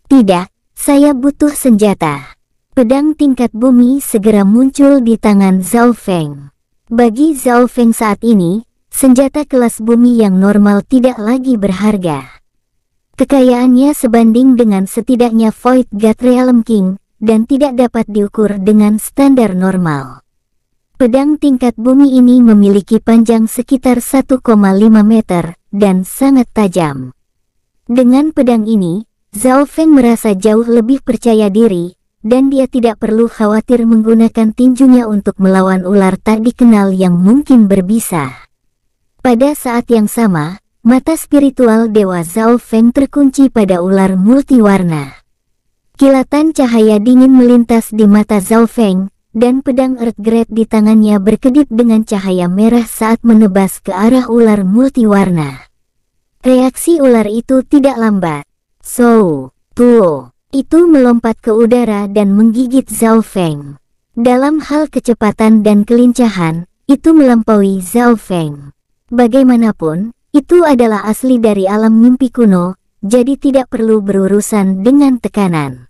Tidak, saya butuh senjata. Pedang tingkat bumi segera muncul di tangan Zhao Feng. Bagi Zhao Feng saat ini, senjata kelas bumi yang normal tidak lagi berharga. Kekayaannya sebanding dengan setidaknya Void God Realm King, dan tidak dapat diukur dengan standar normal. Pedang tingkat bumi ini memiliki panjang sekitar 1,5 meter, dan sangat tajam. Dengan pedang ini, Zhao Feng merasa jauh lebih percaya diri, dan dia tidak perlu khawatir menggunakan tinjunya untuk melawan ular tak dikenal yang mungkin berbisa. Pada saat yang sama, mata spiritual Dewa Zhao Feng terkunci pada ular multiwarna. Kilatan cahaya dingin melintas di mata Zhao Feng, dan pedang Great di tangannya berkedip dengan cahaya merah saat menebas ke arah ular multiwarna. Reaksi ular itu tidak lambat. So, tuo. Itu melompat ke udara dan menggigit Zhao Feng. Dalam hal kecepatan dan kelincahan, itu melampaui Zhao Feng. Bagaimanapun, itu adalah asli dari alam mimpi kuno, jadi tidak perlu berurusan dengan tekanan.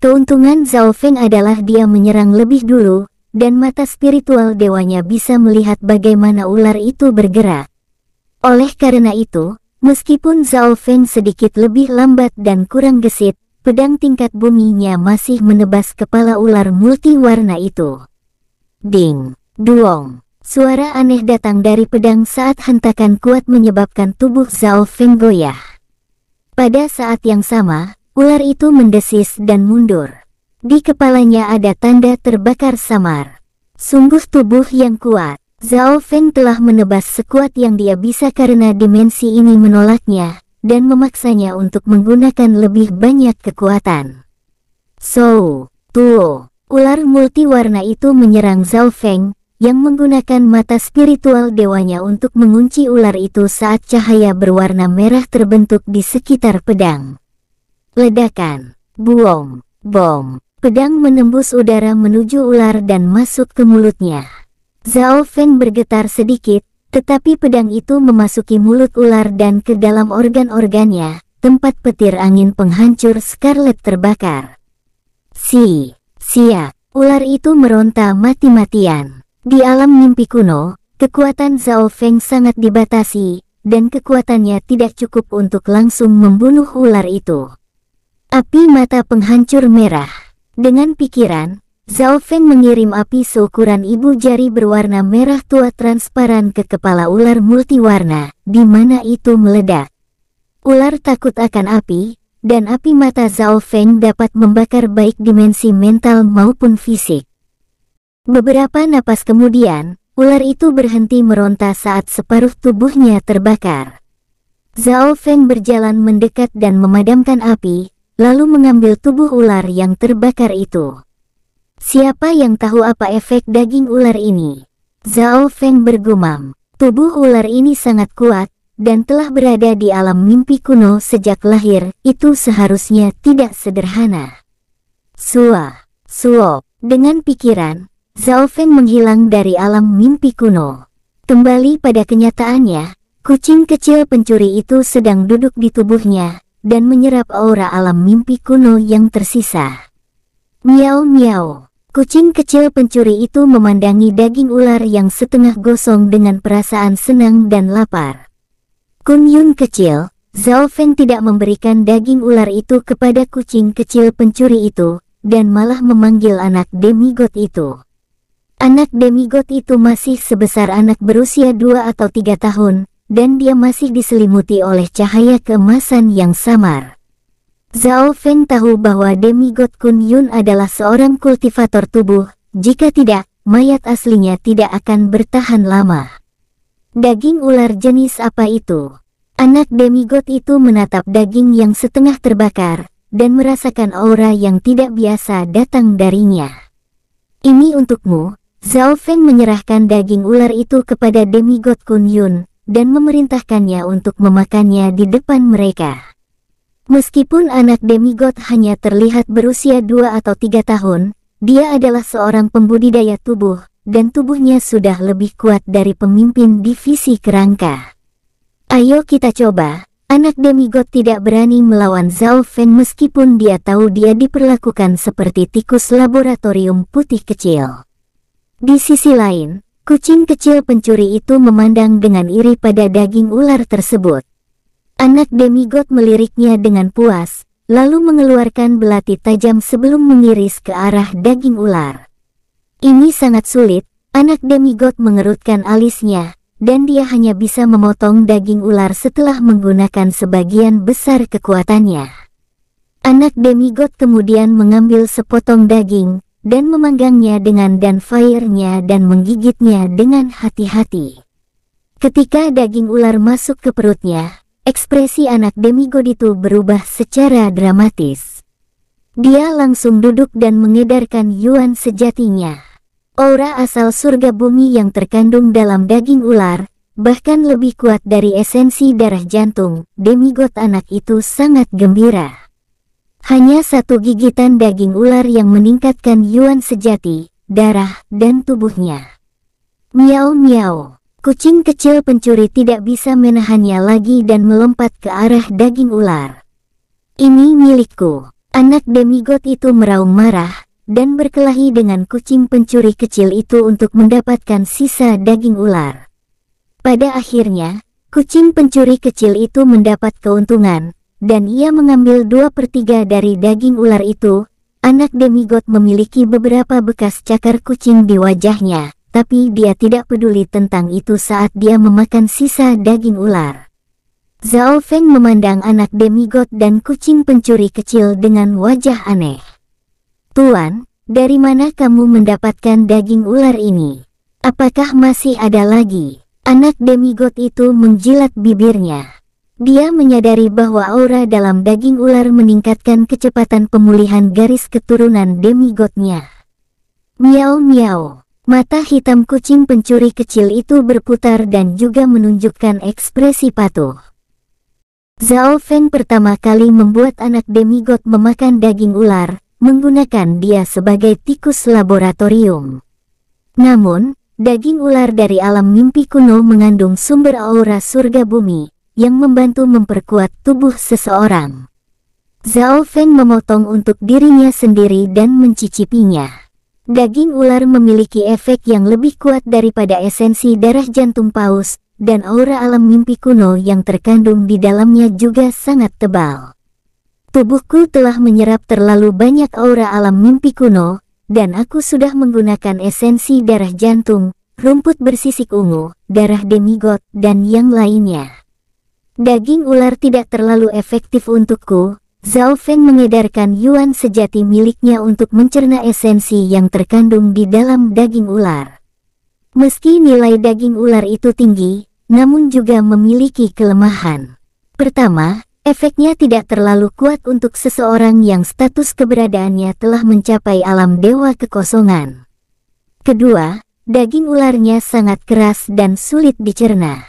Keuntungan Zhao Feng adalah dia menyerang lebih dulu, dan mata spiritual dewanya bisa melihat bagaimana ular itu bergerak. Oleh karena itu, meskipun Zhao Feng sedikit lebih lambat dan kurang gesit, pedang tingkat buminya masih menebas kepala ular multi warna itu. Ding, duong, suara aneh datang dari pedang saat hentakan kuat menyebabkan tubuh Zhao Feng goyah. Pada saat yang sama, ular itu mendesis dan mundur. Di kepalanya ada tanda terbakar samar. Sungguh tubuh yang kuat. Zhao Feng telah menebas sekuat yang dia bisa karena dimensi ini menolaknya, dan memaksanya untuk menggunakan lebih banyak kekuatan. So, tuo, ular multiwarna itu menyerang Zhao Feng, yang menggunakan mata spiritual dewanya untuk mengunci ular itu saat cahaya berwarna merah terbentuk di sekitar pedang. Ledakan, buong, bom, pedang menembus udara menuju ular dan masuk ke mulutnya. Zhao Feng bergetar sedikit, tetapi pedang itu memasuki mulut ular dan ke dalam organ-organnya, tempat petir angin penghancur Scarlet terbakar. Si, siak, ular itu meronta mati-matian. Di alam mimpi kuno, kekuatan Zhao Feng sangat dibatasi, dan kekuatannya tidak cukup untuk langsung membunuh ular itu. Api mata penghancur merah. Dengan pikiran, Zhao Feng mengirim api seukuran ibu jari berwarna merah tua transparan ke kepala ular multiwarna, di mana itu meledak. Ular takut akan api, dan api mata Zhao Feng dapat membakar baik dimensi mental maupun fisik. Beberapa napas kemudian, ular itu berhenti meronta saat separuh tubuhnya terbakar. Zhao Feng berjalan mendekat dan memadamkan api, lalu mengambil tubuh ular yang terbakar itu. Siapa yang tahu apa efek daging ular ini? Zhao Feng bergumam. Tubuh ular ini sangat kuat, dan telah berada di alam mimpi kuno sejak lahir, itu seharusnya tidak sederhana. Sua, Suo, dengan pikiran, Zhao Feng menghilang dari alam mimpi kuno. Kembali pada kenyataannya, kucing kecil pencuri itu sedang duduk di tubuhnya, dan menyerap aura alam mimpi kuno yang tersisa. Miau miau. Kucing kecil pencuri itu memandangi daging ular yang setengah gosong dengan perasaan senang dan lapar. Kun Yun kecil, Zhao Feng tidak memberikan daging ular itu kepada kucing kecil pencuri itu, dan malah memanggil anak demigod itu. Anak demigod itu masih sebesar anak berusia dua atau tiga tahun, dan dia masih diselimuti oleh cahaya keemasan yang samar. Zhao Feng tahu bahwa demigod Kun Yun adalah seorang kultivator tubuh, jika tidak, mayat aslinya tidak akan bertahan lama. Daging ular jenis apa itu? Anak demigod itu menatap daging yang setengah terbakar, dan merasakan aura yang tidak biasa datang darinya. Ini untukmu, Zhao Feng menyerahkan daging ular itu kepada demigod Kun Yun, dan memerintahkannya untuk memakannya di depan mereka. Meskipun anak demigod hanya terlihat berusia dua atau tiga tahun, dia adalah seorang pembudidaya tubuh, dan tubuhnya sudah lebih kuat dari pemimpin divisi kerangka. Ayo kita coba, anak demigod tidak berani melawan Zhao Feng meskipun dia tahu dia diperlakukan seperti tikus laboratorium putih kecil. Di sisi lain, kucing kecil pencuri itu memandang dengan iri pada daging ular tersebut. Anak demigod meliriknya dengan puas, lalu mengeluarkan belati tajam sebelum mengiris ke arah daging ular. Ini sangat sulit, anak demigod mengerutkan alisnya, dan dia hanya bisa memotong daging ular setelah menggunakan sebagian besar kekuatannya. Anak demigod kemudian mengambil sepotong daging, dan memanggangnya dengan dan fire nya dan menggigitnya dengan hati-hati. Ketika daging ular masuk ke perutnya, Ekspresi anak demigod itu berubah secara dramatis. Dia langsung duduk dan mengedarkan Yuan sejatinya. Aura asal surga bumi yang terkandung dalam daging ular, bahkan lebih kuat dari esensi darah jantung, demigod anak itu sangat gembira. Hanya satu gigitan daging ular yang meningkatkan Yuan sejati, darah, dan tubuhnya. Miau-miau. Kucing kecil pencuri tidak bisa menahannya lagi dan melompat ke arah daging ular. Ini milikku. Anak demigod itu meraung marah dan berkelahi dengan kucing pencuri kecil itu untuk mendapatkan sisa daging ular. Pada akhirnya, kucing pencuri kecil itu mendapat keuntungan, dan ia mengambil dua per tiga dari daging ular itu. Anak demigod memiliki beberapa bekas cakar kucing di wajahnya, tapi dia tidak peduli tentang itu saat dia memakan sisa daging ular. Zhao Feng memandang anak demigod dan kucing pencuri kecil dengan wajah aneh. Tuan, dari mana kamu mendapatkan daging ular ini? Apakah masih ada lagi? Anak demigod itu menjilat bibirnya. Dia menyadari bahwa aura dalam daging ular meningkatkan kecepatan pemulihan garis keturunan demigodnya. Miau miau. Mata hitam kucing pencuri kecil itu berputar dan juga menunjukkan ekspresi patuh. Zhao Feng pertama kali membuat anak demigod memakan daging ular, menggunakan dia sebagai tikus laboratorium. Namun, daging ular dari alam mimpi kuno mengandung sumber aura surga bumi, yang membantu memperkuat tubuh seseorang. Zhao Feng memotong untuk dirinya sendiri dan mencicipinya. Daging ular memiliki efek yang lebih kuat daripada esensi darah jantung paus, dan aura alam mimpi kuno yang terkandung di dalamnya juga sangat tebal. Tubuhku telah menyerap terlalu banyak aura alam mimpi kuno, dan aku sudah menggunakan esensi darah jantung, rumput bersisik ungu, darah demigod, dan yang lainnya. Daging ular tidak terlalu efektif untukku, Zhao Feng mengedarkan Yuan sejati miliknya untuk mencerna esensi yang terkandung di dalam daging ular. Meski nilai daging ular itu tinggi, namun juga memiliki kelemahan. Pertama, efeknya tidak terlalu kuat untuk seseorang yang status keberadaannya telah mencapai alam dewa kekosongan. Kedua, daging ularnya sangat keras dan sulit dicerna.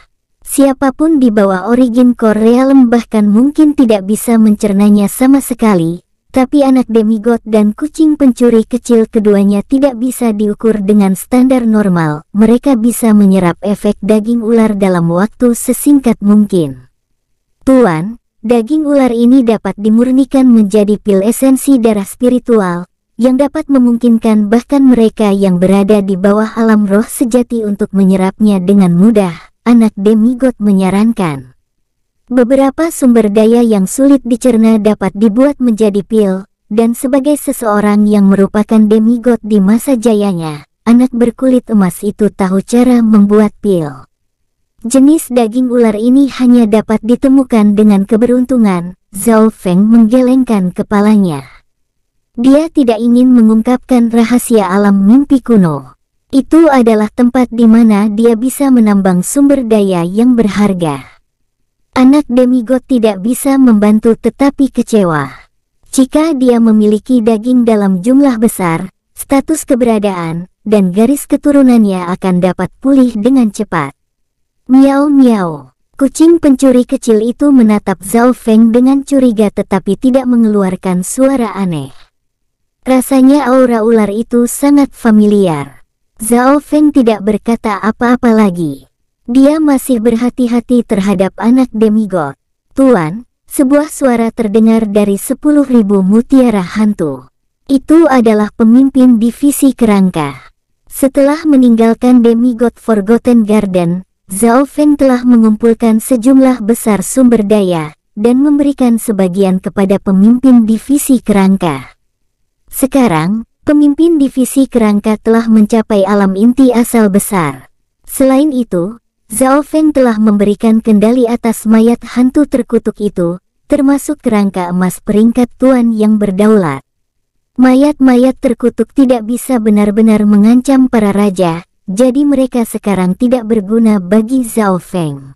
Siapapun di bawah origin core realm bahkan mungkin tidak bisa mencernanya sama sekali, tapi anak demigod dan kucing pencuri kecil keduanya tidak bisa diukur dengan standar normal. Mereka bisa menyerap efek daging ular dalam waktu sesingkat mungkin. Tuan, daging ular ini dapat dimurnikan menjadi pil esensi darah spiritual, yang dapat memungkinkan bahkan mereka yang berada di bawah alam roh sejati untuk menyerapnya dengan mudah anak demigod menyarankan. Beberapa sumber daya yang sulit dicerna dapat dibuat menjadi pil, dan sebagai seseorang yang merupakan demigod di masa jayanya, anak berkulit emas itu tahu cara membuat pil. Jenis daging ular ini hanya dapat ditemukan dengan keberuntungan, Zhao Feng menggelengkan kepalanya. Dia tidak ingin mengungkapkan rahasia alam mimpi kuno. Itu adalah tempat di mana dia bisa menambang sumber daya yang berharga. Anak demigod tidak bisa membantu tetapi kecewa. Jika dia memiliki daging dalam jumlah besar, status keberadaan, dan garis keturunannya akan dapat pulih dengan cepat. Miau miau. Kucing pencuri kecil itu menatap Zhao Feng dengan curiga tetapi tidak mengeluarkan suara aneh. Rasanya aura ular itu sangat familiar. Zhao Feng tidak berkata apa-apa lagi. Dia masih berhati-hati terhadap anak demigod. Tuan, sebuah suara terdengar dari sepuluh ribu mutiara hantu. Itu adalah pemimpin divisi kerangka. Setelah meninggalkan demigod Forgotten Garden, Zhao Feng telah mengumpulkan sejumlah besar sumber daya dan memberikan sebagian kepada pemimpin divisi kerangka. Sekarang, pemimpin divisi kerangka telah mencapai alam inti asal besar. Selain itu, Zhao Feng telah memberikan kendali atas mayat hantu terkutuk itu, termasuk kerangka emas peringkat tuan yang berdaulat. Mayat-mayat terkutuk tidak bisa benar-benar mengancam para raja, jadi mereka sekarang tidak berguna bagi Zhao Feng.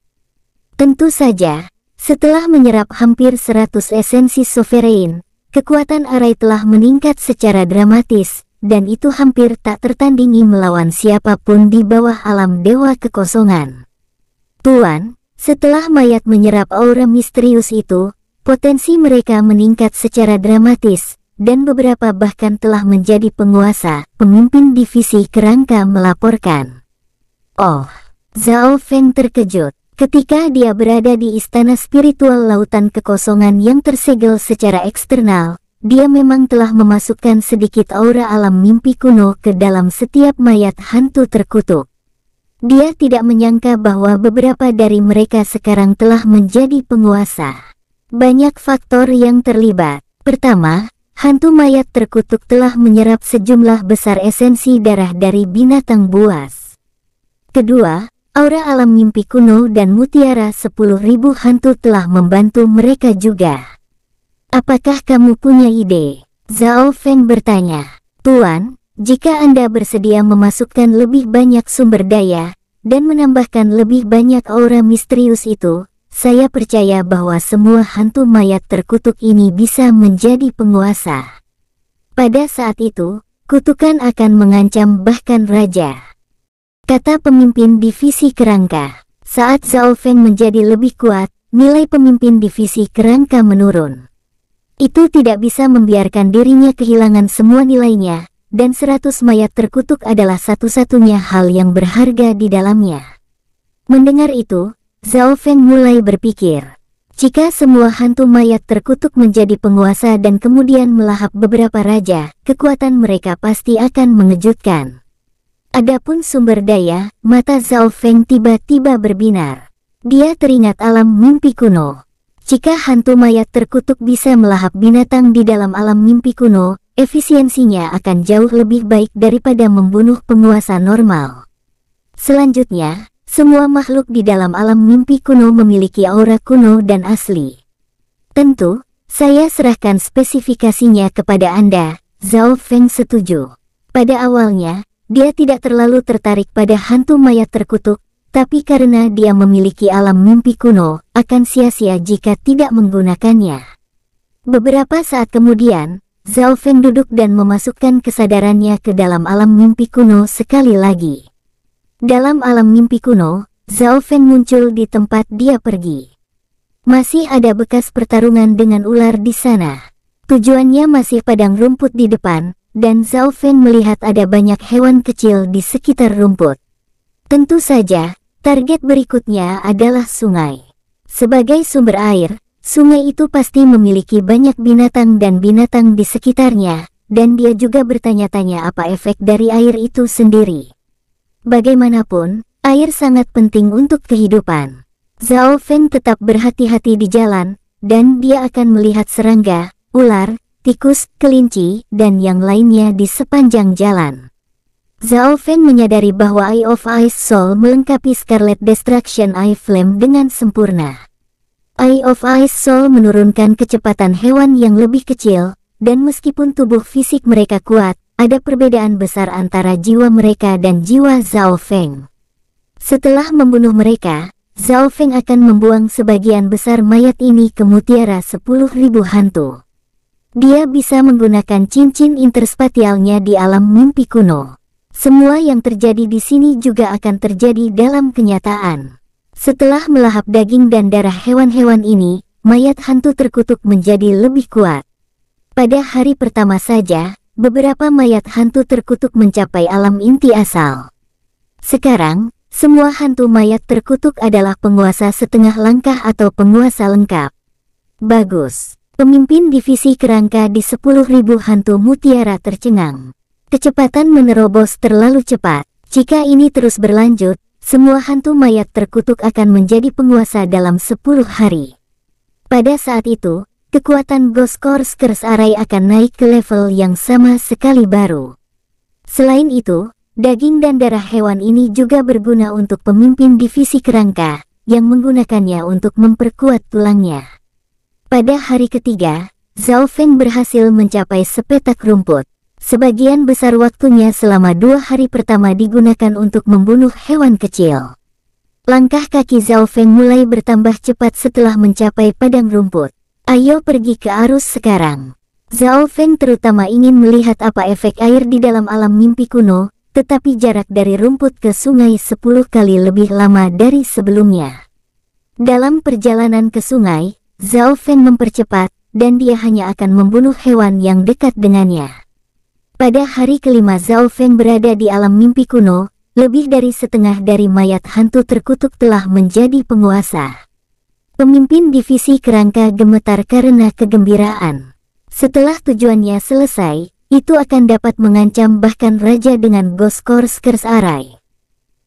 Tentu saja, setelah menyerap hampir 100 esensi sovereign, kekuatan Arai telah meningkat secara dramatis, dan itu hampir tak tertandingi melawan siapapun di bawah alam dewa kekosongan. Tuan, setelah mayat menyerap aura misterius itu, potensi mereka meningkat secara dramatis, dan beberapa bahkan telah menjadi penguasa, pemimpin divisi kerangka melaporkan. Oh, Zhao Feng terkejut. Ketika dia berada di istana spiritual lautan kekosongan yang tersegel secara eksternal, dia memang telah memasukkan sedikit aura alam mimpi kuno ke dalam setiap mayat hantu terkutuk. Dia tidak menyangka bahwa beberapa dari mereka sekarang telah menjadi penguasa. Banyak faktor yang terlibat. Pertama, hantu mayat terkutuk telah menyerap sejumlah besar esensi darah dari binatang buas. Kedua, Aura alam mimpi kuno dan mutiara sepuluh ribu hantu telah membantu mereka juga. Apakah kamu punya ide? Zhao Feng bertanya. Tuan, jika Anda bersedia memasukkan lebih banyak sumber daya dan menambahkan lebih banyak aura misterius itu, saya percaya bahwa semua hantu mayat terkutuk ini bisa menjadi penguasa. Pada saat itu, kutukan akan mengancam bahkan raja kata pemimpin divisi kerangka. Saat Zhao Feng menjadi lebih kuat, nilai pemimpin divisi kerangka menurun. Itu tidak bisa membiarkan dirinya kehilangan semua nilainya, dan seratus mayat terkutuk adalah satu-satunya hal yang berharga di dalamnya. Mendengar itu, Zhao Feng mulai berpikir, jika semua hantu mayat terkutuk menjadi penguasa dan kemudian melahap beberapa raja, kekuatan mereka pasti akan mengejutkan. Adapun sumber daya, mata Zhao Feng tiba-tiba berbinar. Dia teringat alam mimpi kuno. Jika hantu mayat terkutuk bisa melahap binatang di dalam alam mimpi kuno, efisiensinya akan jauh lebih baik daripada membunuh penguasa normal. Selanjutnya, semua makhluk di dalam alam mimpi kuno memiliki aura kuno dan asli. Tentu, saya serahkan spesifikasinya kepada Anda, Zhao Feng setuju. Pada awalnya, dia tidak terlalu tertarik pada hantu mayat terkutuk, tapi karena dia memiliki alam mimpi kuno, akan sia-sia jika tidak menggunakannya. Beberapa saat kemudian, Zhao Feng duduk dan memasukkan kesadarannya ke dalam alam mimpi kuno sekali lagi. Dalam alam mimpi kuno, Zhao Feng muncul di tempat dia pergi. Masih ada bekas pertarungan dengan ular di sana. Tujuannya masih padang rumput di depan, dan Zhao Fen melihat ada banyak hewan kecil di sekitar rumput. Tentu saja, target berikutnya adalah sungai. Sebagai sumber air, sungai itu pasti memiliki banyak binatang dan binatang di sekitarnya, dan dia juga bertanya-tanya apa efek dari air itu sendiri. Bagaimanapun, air sangat penting untuk kehidupan. Zhao Fen tetap berhati-hati di jalan, dan dia akan melihat serangga, ular, tikus, kelinci, dan yang lainnya di sepanjang jalan. Zhao Feng menyadari bahwa Eye of Ice Soul melengkapi Scarlet Destruction Eye Flame dengan sempurna. Eye of Ice Soul menurunkan kecepatan hewan yang lebih kecil, dan meskipun tubuh fisik mereka kuat, ada perbedaan besar antara jiwa mereka dan jiwa Zhao Feng. Setelah membunuh mereka, Zhao Feng akan membuang sebagian besar mayat ini ke mutiara 10.000 hantu. Dia bisa menggunakan cincin interspatialnya di alam mimpi kuno. Semua yang terjadi di sini juga akan terjadi dalam kenyataan. Setelah melahap daging dan darah hewan-hewan ini, mayat hantu terkutuk menjadi lebih kuat. Pada hari pertama saja, beberapa mayat hantu terkutuk mencapai alam inti asal. Sekarang, semua hantu mayat terkutuk adalah penguasa setengah langkah atau penguasa lengkap. Bagus. Pemimpin divisi kerangka di 10.000 hantu mutiara tercengang. Kecepatan menerobos terlalu cepat. Jika ini terus berlanjut, semua hantu mayat terkutuk akan menjadi penguasa dalam 10 hari. Pada saat itu, kekuatan Ghost Corskers Curse Array akan naik ke level yang sama sekali baru. Selain itu, daging dan darah hewan ini juga berguna untuk pemimpin divisi kerangka, yang menggunakannya untuk memperkuat tulangnya. Pada hari ketiga, Zhao Feng berhasil mencapai sepetak rumput. Sebagian besar waktunya selama dua hari pertama digunakan untuk membunuh hewan kecil. Langkah kaki Zhao Feng mulai bertambah cepat setelah mencapai padang rumput. Ayo pergi ke arus sekarang. Zhao Feng terutama ingin melihat apa efek air di dalam alam mimpi kuno, tetapi jarak dari rumput ke sungai 10 kali lebih lama dari sebelumnya. Dalam perjalanan ke sungai, Zhao Fen mempercepat, dan dia hanya akan membunuh hewan yang dekat dengannya. Pada hari kelima Zhao Fen berada di alam mimpi kuno, lebih dari setengah dari mayat hantu terkutuk telah menjadi penguasa. Pemimpin divisi kerangka gemetar karena kegembiraan. Setelah tujuannya selesai, itu akan dapat mengancam bahkan raja dengan Goskor Skers Arai.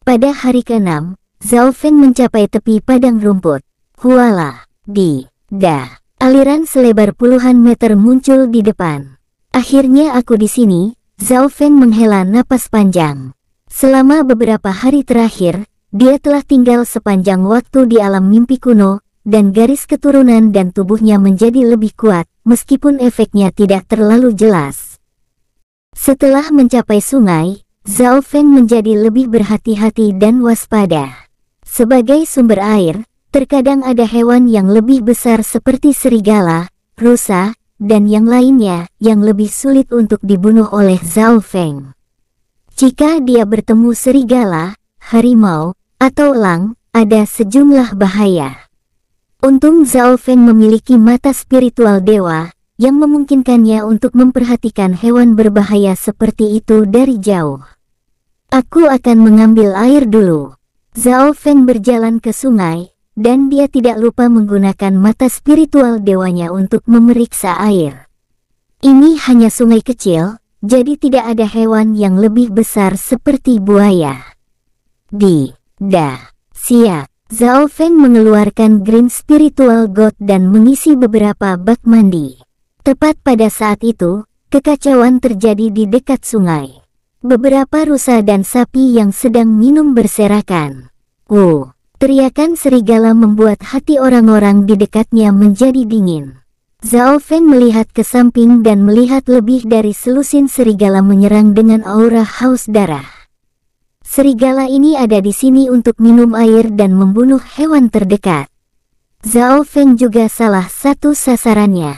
Pada hari keenam, 6 Zhao Feng mencapai tepi padang rumput. Huala, di Dah, aliran selebar puluhan meter muncul di depan. Akhirnya aku di sini, Zhao Feng menghela napas panjang. Selama beberapa hari terakhir, dia telah tinggal sepanjang waktu di alam mimpi kuno, dan garis keturunan dan tubuhnya menjadi lebih kuat, meskipun efeknya tidak terlalu jelas. Setelah mencapai sungai, Zhao Feng menjadi lebih berhati-hati dan waspada. Sebagai sumber air, Terkadang ada hewan yang lebih besar seperti serigala, rusa, dan yang lainnya yang lebih sulit untuk dibunuh oleh Zhao Feng. Jika dia bertemu serigala, harimau, atau elang, ada sejumlah bahaya. Untung Zhao Feng memiliki mata spiritual dewa, yang memungkinkannya untuk memperhatikan hewan berbahaya seperti itu dari jauh. Aku akan mengambil air dulu. Zhao Feng berjalan ke sungai, dan dia tidak lupa menggunakan mata spiritual dewanya untuk memeriksa air. Ini hanya sungai kecil, jadi tidak ada hewan yang lebih besar seperti buaya. Di Da siap. Zhao Feng mengeluarkan Green Spiritual God dan mengisi beberapa bak mandi. Tepat pada saat itu, kekacauan terjadi di dekat sungai. Beberapa rusa dan sapi yang sedang minum berserakan. Uh. Teriakan serigala membuat hati orang-orang di dekatnya menjadi dingin. Zhao Feng melihat ke samping dan melihat lebih dari selusin serigala menyerang dengan aura haus darah. Serigala ini ada di sini untuk minum air dan membunuh hewan terdekat. Zhao Feng juga salah satu sasarannya.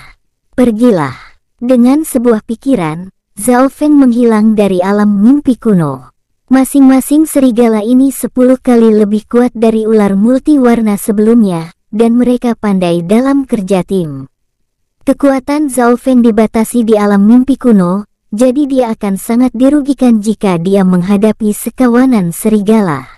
Pergilah. Dengan sebuah pikiran, Zhao Feng menghilang dari alam mimpi kuno. Masing-masing serigala ini 10 kali lebih kuat dari ular multi warna sebelumnya, dan mereka pandai dalam kerja tim. Kekuatan Feng dibatasi di alam mimpi kuno, jadi dia akan sangat dirugikan jika dia menghadapi sekawanan serigala.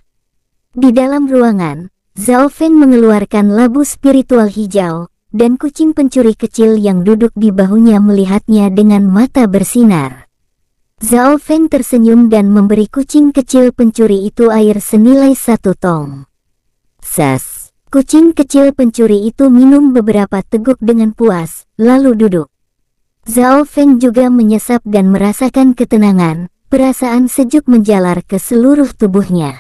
Di dalam ruangan, Feng mengeluarkan labu spiritual hijau, dan kucing pencuri kecil yang duduk di bahunya melihatnya dengan mata bersinar. Zhao Feng tersenyum dan memberi kucing kecil pencuri itu air senilai satu tong. Ses, kucing kecil pencuri itu minum beberapa teguk dengan puas, lalu duduk. Zhao Feng juga menyesap dan merasakan ketenangan, perasaan sejuk menjalar ke seluruh tubuhnya.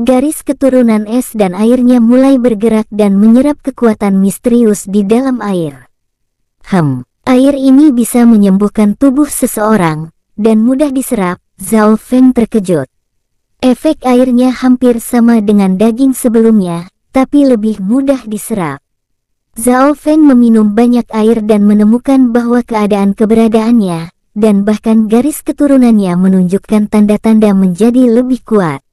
Garis keturunan es dan airnya mulai bergerak dan menyerap kekuatan misterius di dalam air. Hem, air ini bisa menyembuhkan tubuh seseorang, dan mudah diserap, Zhao Feng terkejut. Efek airnya hampir sama dengan daging sebelumnya, tapi lebih mudah diserap. Zhao Feng meminum banyak air dan menemukan bahwa keadaan keberadaannya, dan bahkan garis keturunannya menunjukkan tanda-tanda menjadi lebih kuat.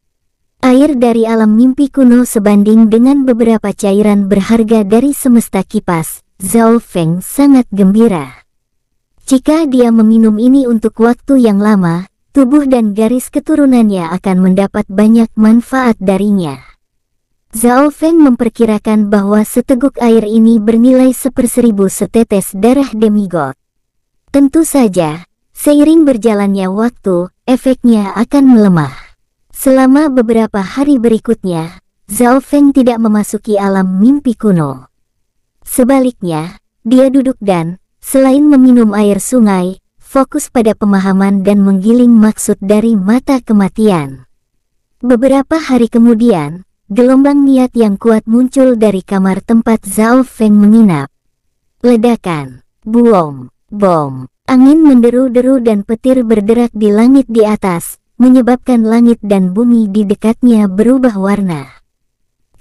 Air dari alam mimpi kuno sebanding dengan beberapa cairan berharga dari semesta kipas, Zhao Feng sangat gembira. Jika dia meminum ini untuk waktu yang lama, tubuh dan garis keturunannya akan mendapat banyak manfaat darinya. Zhao Feng memperkirakan bahwa seteguk air ini bernilai seperseribu setetes darah demigod. Tentu saja, seiring berjalannya waktu, efeknya akan melemah. Selama beberapa hari berikutnya, Zhao Feng tidak memasuki alam mimpi kuno. Sebaliknya, dia duduk dan Selain meminum air sungai, fokus pada pemahaman dan menggiling maksud dari mata kematian. Beberapa hari kemudian, gelombang niat yang kuat muncul dari kamar tempat Zhao Feng menginap. Ledakan, buom, bom, angin menderu-deru dan petir berderak di langit di atas, menyebabkan langit dan bumi di dekatnya berubah warna.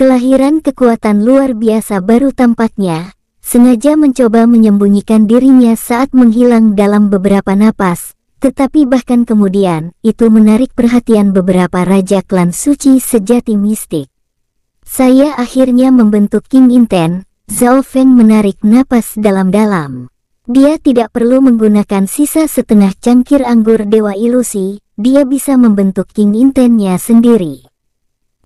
Kelahiran kekuatan luar biasa baru tampaknya, sengaja mencoba menyembunyikan dirinya saat menghilang dalam beberapa napas, tetapi bahkan kemudian itu menarik perhatian beberapa raja klan suci sejati mistik. Saya akhirnya membentuk King Inten, Zhao Feng menarik napas dalam-dalam. Dia tidak perlu menggunakan sisa setengah cangkir anggur Dewa Ilusi, dia bisa membentuk King Intennya sendiri.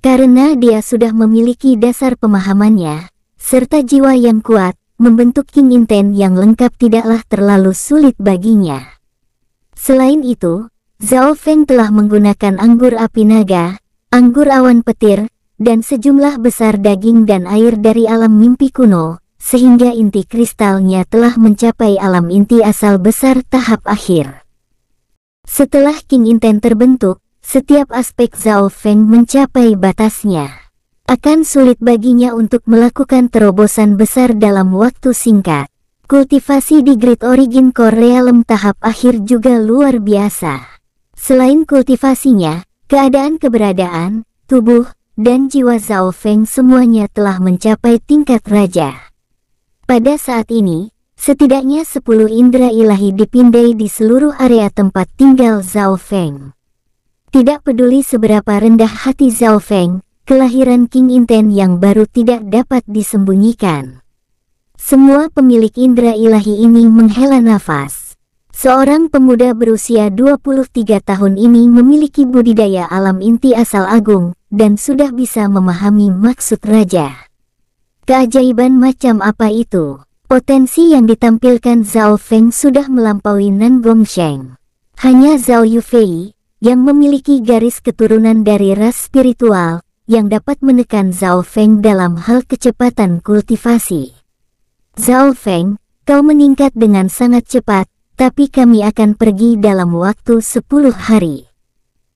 Karena dia sudah memiliki dasar pemahamannya, serta jiwa yang kuat, membentuk King Inten yang lengkap tidaklah terlalu sulit baginya. Selain itu, Zhao Feng telah menggunakan anggur api naga, anggur awan petir, dan sejumlah besar daging dan air dari alam mimpi kuno, sehingga inti kristalnya telah mencapai alam inti asal besar tahap akhir. Setelah King Inten terbentuk, setiap aspek Zhao Feng mencapai batasnya akan sulit baginya untuk melakukan terobosan besar dalam waktu singkat. Kultivasi di Great Origin Realm tahap akhir juga luar biasa. Selain kultivasinya, keadaan keberadaan, tubuh, dan jiwa Zhao Feng semuanya telah mencapai tingkat raja. Pada saat ini, setidaknya 10 indera ilahi dipindai di seluruh area tempat tinggal Zhao Feng. Tidak peduli seberapa rendah hati Zhao Feng, kelahiran King Inten yang baru tidak dapat disembunyikan. Semua pemilik indera ilahi ini menghela nafas. Seorang pemuda berusia 23 tahun ini memiliki budidaya alam inti asal agung dan sudah bisa memahami maksud raja. Keajaiban macam apa itu? Potensi yang ditampilkan Zhao Feng sudah melampaui Nan Gongsheng. Hanya Zhao Yufei, yang memiliki garis keturunan dari ras spiritual, yang dapat menekan Zhao Feng dalam hal kecepatan kultivasi. Zhao Feng, kau meningkat dengan sangat cepat, tapi kami akan pergi dalam waktu 10 hari.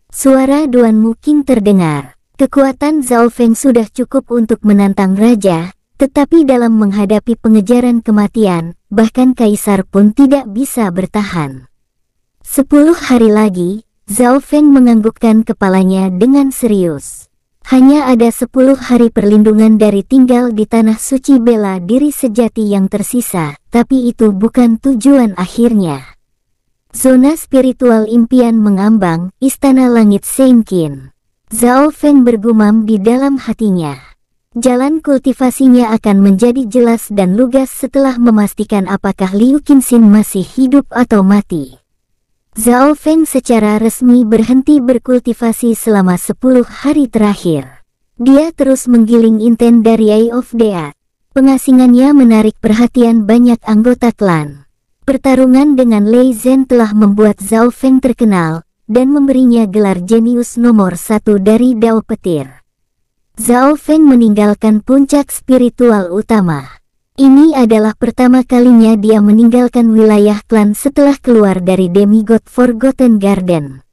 Suara Duan Mungkin terdengar. Kekuatan Zhao Feng sudah cukup untuk menantang raja, tetapi dalam menghadapi pengejaran kematian, bahkan kaisar pun tidak bisa bertahan. Sepuluh hari lagi, Zhao Feng menganggukkan kepalanya dengan serius. Hanya ada sepuluh hari perlindungan dari tinggal di tanah suci bela diri sejati yang tersisa, tapi itu bukan tujuan akhirnya. Zona spiritual impian mengambang, istana langit Seinkin. Zhao Feng bergumam di dalam hatinya. Jalan kultivasinya akan menjadi jelas dan lugas setelah memastikan apakah Liu Qinxin masih hidup atau mati. Zhao Feng secara resmi berhenti berkultivasi selama 10 hari terakhir. Dia terus menggiling inten dari Eye of Dea. Pengasingannya menarik perhatian banyak anggota klan. Pertarungan dengan Lei Zhen telah membuat Zhao Feng terkenal dan memberinya gelar jenius nomor satu dari Dao Petir. Zhao Feng meninggalkan puncak spiritual utama. Ini adalah pertama kalinya dia meninggalkan wilayah klan setelah keluar dari demigod Forgotten Garden.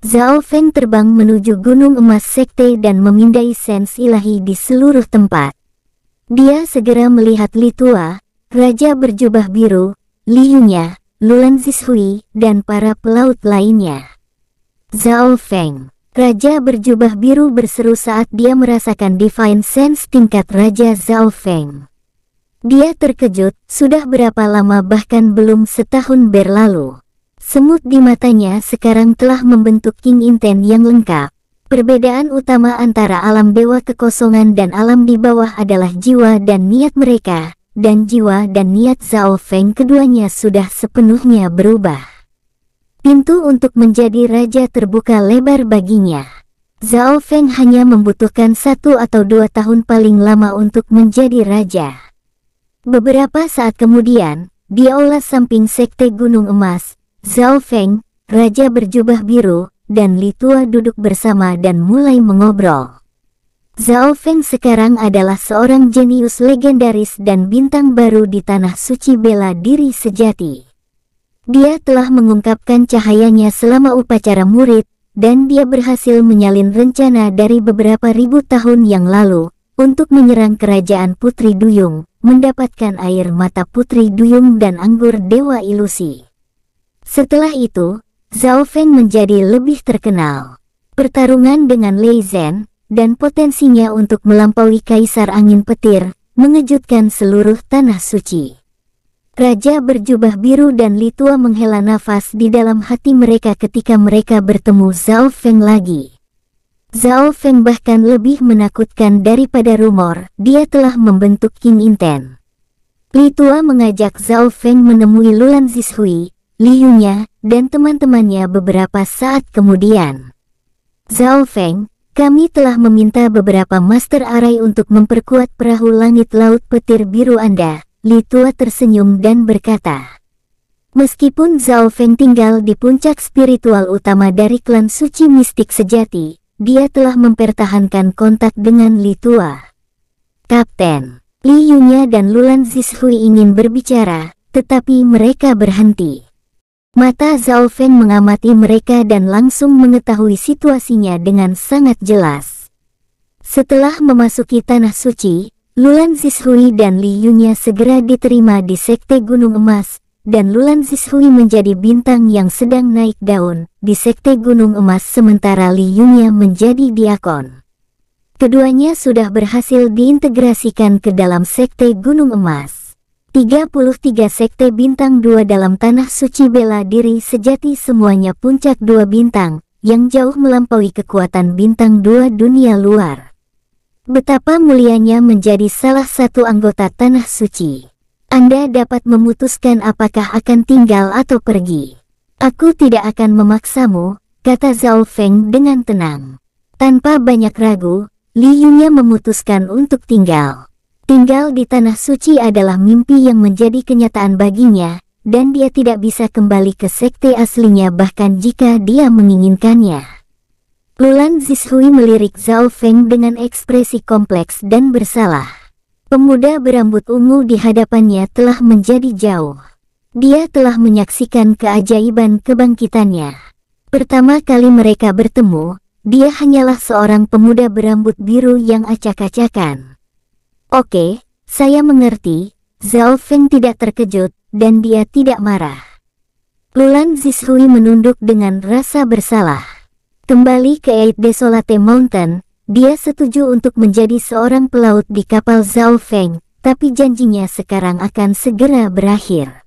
Zhao Feng terbang menuju Gunung Emas Sekte dan memindai sens ilahi di seluruh tempat. Dia segera melihat Li Tua, Raja Berjubah Biru, Liunya, Lulan Zishui, dan para pelaut lainnya. Zhao Feng, Raja Berjubah Biru berseru saat dia merasakan Divine Sense tingkat Raja Zhao Feng. Dia terkejut, sudah berapa lama bahkan belum setahun berlalu. Semut di matanya sekarang telah membentuk King Inten yang lengkap. Perbedaan utama antara alam dewa kekosongan dan alam di bawah adalah jiwa dan niat mereka, dan jiwa dan niat Zhao Feng keduanya sudah sepenuhnya berubah. Pintu untuk menjadi raja terbuka lebar baginya. Zhao Feng hanya membutuhkan satu atau dua tahun paling lama untuk menjadi raja. Beberapa saat kemudian, di aula samping Sekte Gunung Emas, Zhao Feng, Raja berjubah biru, dan Li Tua duduk bersama dan mulai mengobrol. Zhao Feng sekarang adalah seorang jenius legendaris dan bintang baru di Tanah Suci Bela Diri Sejati. Dia telah mengungkapkan cahayanya selama upacara murid, dan dia berhasil menyalin rencana dari beberapa ribu tahun yang lalu untuk menyerang kerajaan Putri Duyung, mendapatkan air mata Putri Duyung dan anggur Dewa Ilusi. Setelah itu, Zhao Feng menjadi lebih terkenal. Pertarungan dengan Lei Zhen, dan potensinya untuk melampaui Kaisar Angin Petir, mengejutkan seluruh tanah suci. Raja berjubah biru dan Litua menghela nafas di dalam hati mereka ketika mereka bertemu Zhao Feng lagi. Zhao Feng bahkan lebih menakutkan daripada rumor, dia telah membentuk King Inten. Li Tua mengajak Zhao Feng menemui Lulan Zishui, Liunya, dan teman-temannya beberapa saat kemudian. Zhao Feng, kami telah meminta beberapa Master Arai untuk memperkuat perahu langit laut petir biru Anda, Li Tua tersenyum dan berkata. Meskipun Zhao Feng tinggal di puncak spiritual utama dari klan suci mistik sejati, dia telah mempertahankan kontak dengan Li Tua. Kapten, Li Yunya dan Lulan Zishui ingin berbicara, tetapi mereka berhenti. Mata Zhao Feng mengamati mereka dan langsung mengetahui situasinya dengan sangat jelas. Setelah memasuki Tanah Suci, Lulan Zishui dan Li Yunya segera diterima di Sekte Gunung Emas, dan Lulan Zishui menjadi bintang yang sedang naik daun di Sekte Gunung Emas sementara Li Yunya menjadi diakon. Keduanya sudah berhasil diintegrasikan ke dalam Sekte Gunung Emas. 33 Sekte Bintang 2 dalam Tanah Suci Bela Diri sejati semuanya puncak dua bintang, yang jauh melampaui kekuatan bintang dua dunia luar. Betapa mulianya menjadi salah satu anggota Tanah Suci. Anda dapat memutuskan apakah akan tinggal atau pergi. Aku tidak akan memaksamu, kata Zhao Feng dengan tenang. Tanpa banyak ragu, Li Yunya memutuskan untuk tinggal. Tinggal di Tanah Suci adalah mimpi yang menjadi kenyataan baginya, dan dia tidak bisa kembali ke sekte aslinya bahkan jika dia menginginkannya. Lulan Zishui melirik Zhao Feng dengan ekspresi kompleks dan bersalah. Pemuda berambut ungu di hadapannya telah menjadi jauh. Dia telah menyaksikan keajaiban kebangkitannya. Pertama kali mereka bertemu, dia hanyalah seorang pemuda berambut biru yang acak-acakan. Oke, saya mengerti, Zhao Feng tidak terkejut, dan dia tidak marah. Lulan Zishui menunduk dengan rasa bersalah. Kembali ke Eight Desolate Mountain, dia setuju untuk menjadi seorang pelaut di kapal Zhao Feng, tapi janjinya sekarang akan segera berakhir.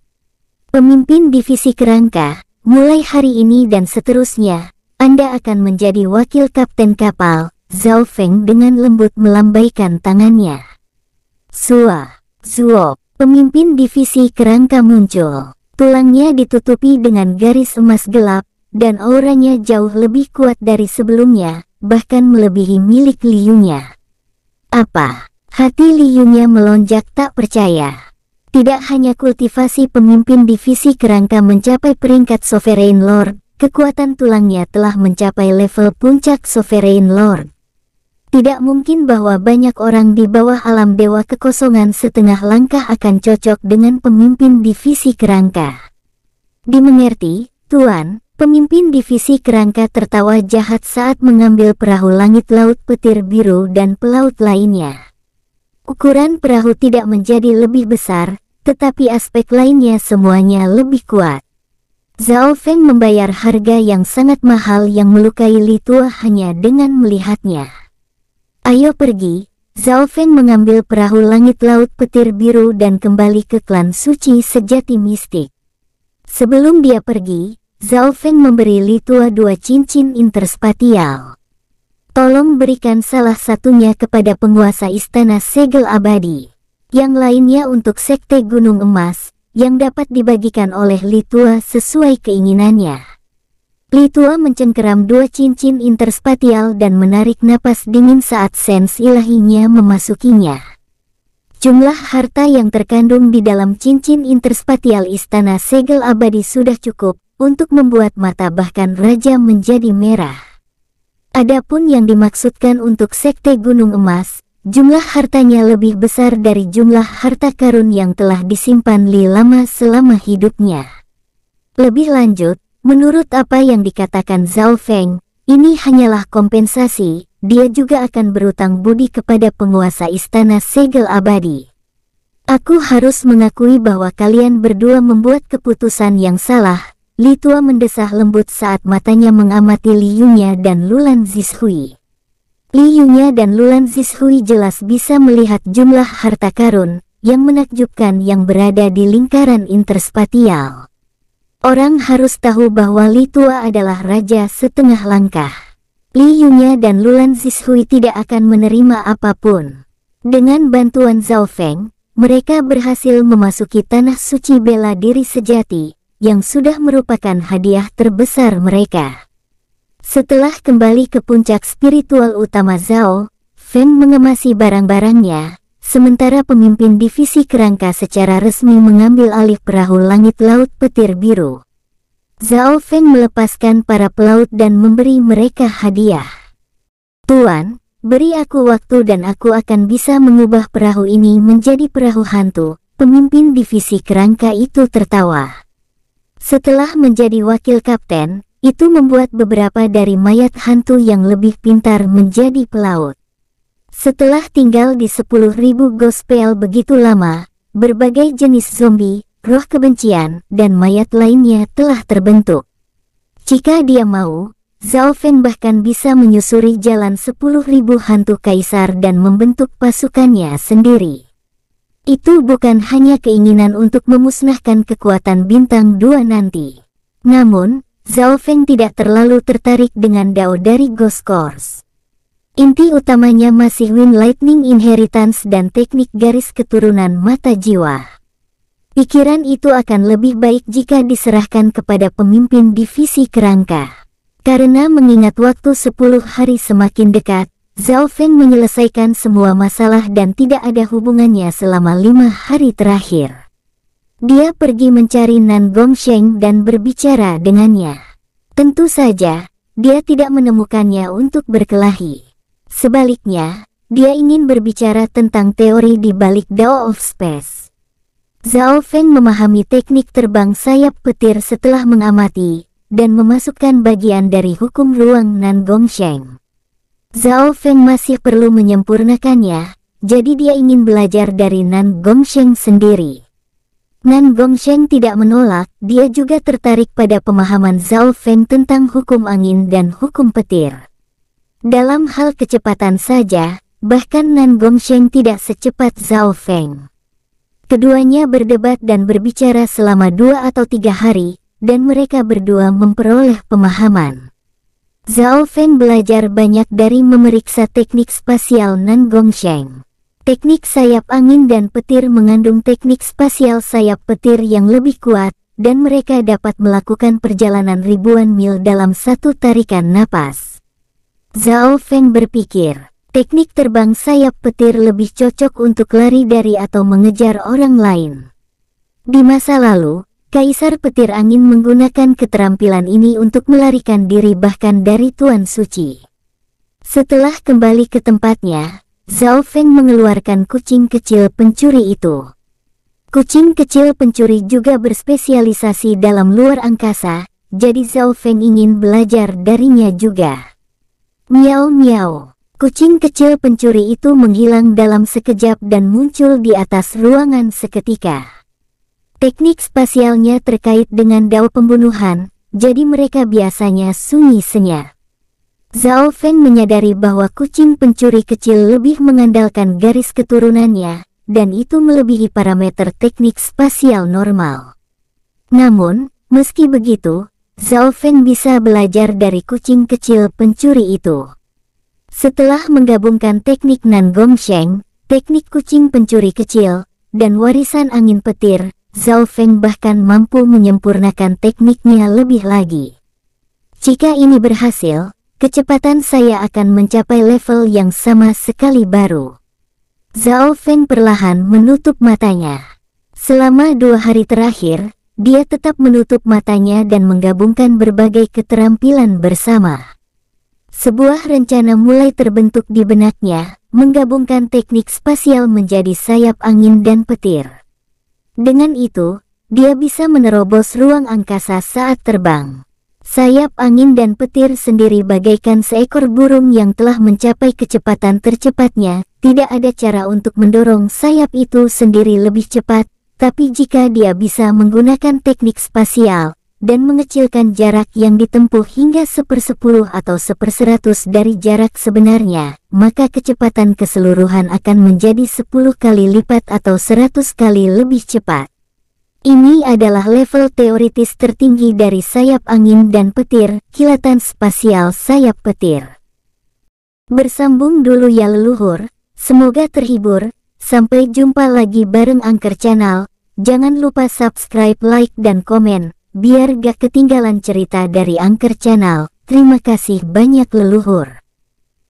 Pemimpin divisi kerangka, mulai hari ini dan seterusnya, Anda akan menjadi wakil kapten kapal, Zhao Feng dengan lembut melambaikan tangannya. Sua, Zuo, pemimpin divisi kerangka muncul. Tulangnya ditutupi dengan garis emas gelap, dan auranya jauh lebih kuat dari sebelumnya, bahkan melebihi milik Liunya. Apa? Hati Liunya melonjak tak percaya. Tidak hanya kultivasi pemimpin divisi kerangka mencapai peringkat Sovereign Lord, kekuatan tulangnya telah mencapai level puncak Sovereign Lord. Tidak mungkin bahwa banyak orang di bawah alam dewa kekosongan setengah langkah akan cocok dengan pemimpin divisi kerangka. Dimengerti, Tuan, Pemimpin divisi kerangka tertawa jahat saat mengambil perahu langit laut petir biru dan pelaut lainnya. Ukuran perahu tidak menjadi lebih besar, tetapi aspek lainnya semuanya lebih kuat. Zhao Feng membayar harga yang sangat mahal yang melukai Li Tua hanya dengan melihatnya. Ayo pergi, Zhao Feng mengambil perahu langit laut petir biru dan kembali ke klan suci sejati mistik. Sebelum dia pergi, Zhao Feng memberi Li Tua dua cincin interspatial. Tolong berikan salah satunya kepada penguasa istana segel abadi. Yang lainnya untuk sekte gunung emas, yang dapat dibagikan oleh Li Tua sesuai keinginannya. Li Tua mencengkeram dua cincin interspatial dan menarik napas dingin saat sens ilahinya memasukinya. Jumlah harta yang terkandung di dalam cincin interspatial istana segel abadi sudah cukup untuk membuat mata bahkan raja menjadi merah. Adapun yang dimaksudkan untuk Sekte Gunung Emas, jumlah hartanya lebih besar dari jumlah harta karun yang telah disimpan Li Lama selama hidupnya. Lebih lanjut, menurut apa yang dikatakan Zhao Feng, ini hanyalah kompensasi, dia juga akan berutang budi kepada penguasa istana segel abadi. Aku harus mengakui bahwa kalian berdua membuat keputusan yang salah, Litua mendesah lembut saat matanya mengamati Liyunya dan Lulan Zishui. Liyunya dan Lulan Zishui jelas bisa melihat jumlah harta karun yang menakjubkan yang berada di lingkaran interspatial. Orang harus tahu bahwa Litua adalah raja setengah langkah. Liyunya dan Lulan Zishui tidak akan menerima apapun. Dengan bantuan Zhao Feng, mereka berhasil memasuki tanah suci bela diri sejati, yang sudah merupakan hadiah terbesar mereka. Setelah kembali ke puncak spiritual utama Zhao, Feng mengemasi barang-barangnya, sementara pemimpin divisi kerangka secara resmi mengambil alih perahu langit laut petir biru. Zhao Feng melepaskan para pelaut dan memberi mereka hadiah. Tuan, beri aku waktu dan aku akan bisa mengubah perahu ini menjadi perahu hantu, pemimpin divisi kerangka itu tertawa. Setelah menjadi wakil kapten, itu membuat beberapa dari mayat hantu yang lebih pintar menjadi pelaut. Setelah tinggal di 10.000 gospel begitu lama, berbagai jenis zombie, roh kebencian, dan mayat lainnya telah terbentuk. Jika dia mau, Zhao Fen bahkan bisa menyusuri jalan 10.000 hantu kaisar dan membentuk pasukannya sendiri. Itu bukan hanya keinginan untuk memusnahkan kekuatan bintang dua nanti. Namun, Zhao Feng tidak terlalu tertarik dengan Dao dari Ghost Course. Inti utamanya masih Wind Lightning Inheritance dan teknik garis keturunan mata jiwa. Pikiran itu akan lebih baik jika diserahkan kepada pemimpin divisi kerangka. Karena mengingat waktu 10 hari semakin dekat, Zhao Feng menyelesaikan semua masalah dan tidak ada hubungannya selama lima hari terakhir. Dia pergi mencari Nan Gongsheng dan berbicara dengannya. Tentu saja, dia tidak menemukannya untuk berkelahi. Sebaliknya, dia ingin berbicara tentang teori di balik Dao of Space. Zhao Feng memahami teknik terbang sayap petir setelah mengamati dan memasukkan bagian dari hukum ruang Nan Gongsheng. Zhao Feng masih perlu menyempurnakannya, jadi dia ingin belajar dari Nan Gongsheng sendiri. Nan Gongsheng tidak menolak, dia juga tertarik pada pemahaman Zhao Feng tentang hukum angin dan hukum petir. Dalam hal kecepatan saja, bahkan Nan Gongsheng tidak secepat Zhao Feng. Keduanya berdebat dan berbicara selama dua atau tiga hari, dan mereka berdua memperoleh pemahaman. Zhao Feng belajar banyak dari memeriksa teknik spasial Nan Gongsheng. Teknik sayap angin dan petir mengandung teknik spasial sayap petir yang lebih kuat, dan mereka dapat melakukan perjalanan ribuan mil dalam satu tarikan napas. Zhao Feng berpikir, teknik terbang sayap petir lebih cocok untuk lari dari atau mengejar orang lain. Di masa lalu, Kaisar Petir Angin menggunakan keterampilan ini untuk melarikan diri bahkan dari Tuan Suci. Setelah kembali ke tempatnya, Zhao Feng mengeluarkan kucing kecil pencuri itu. Kucing kecil pencuri juga berspesialisasi dalam luar angkasa, jadi Zhao Feng ingin belajar darinya juga. Miao miao, Kucing kecil pencuri itu menghilang dalam sekejap dan muncul di atas ruangan seketika. Teknik spasialnya terkait dengan dao pembunuhan, jadi mereka biasanya sunyi senyap. Zhao Feng menyadari bahwa kucing pencuri kecil lebih mengandalkan garis keturunannya, dan itu melebihi parameter teknik spasial normal. Namun, meski begitu, Zhao Feng bisa belajar dari kucing kecil pencuri itu. Setelah menggabungkan teknik Nan Sheng, teknik kucing pencuri kecil, dan warisan angin petir, Zhao Feng bahkan mampu menyempurnakan tekniknya lebih lagi. Jika ini berhasil, kecepatan saya akan mencapai level yang sama sekali baru. Zhao Feng perlahan menutup matanya. Selama dua hari terakhir, dia tetap menutup matanya dan menggabungkan berbagai keterampilan bersama. Sebuah rencana mulai terbentuk di benaknya, menggabungkan teknik spasial menjadi sayap angin dan petir. Dengan itu, dia bisa menerobos ruang angkasa saat terbang. Sayap angin dan petir sendiri bagaikan seekor burung yang telah mencapai kecepatan tercepatnya, tidak ada cara untuk mendorong sayap itu sendiri lebih cepat, tapi jika dia bisa menggunakan teknik spasial, dan mengecilkan jarak yang ditempuh hingga sepersepuluh atau seperseratus dari jarak sebenarnya, maka kecepatan keseluruhan akan menjadi sepuluh kali lipat atau seratus kali lebih cepat. Ini adalah level teoritis tertinggi dari sayap angin dan petir, kilatan spasial sayap petir. Bersambung dulu ya leluhur, semoga terhibur, sampai jumpa lagi bareng Angker Channel. Jangan lupa subscribe, like, dan komen biar gak ketinggalan cerita dari Angker Channel. Terima kasih banyak leluhur.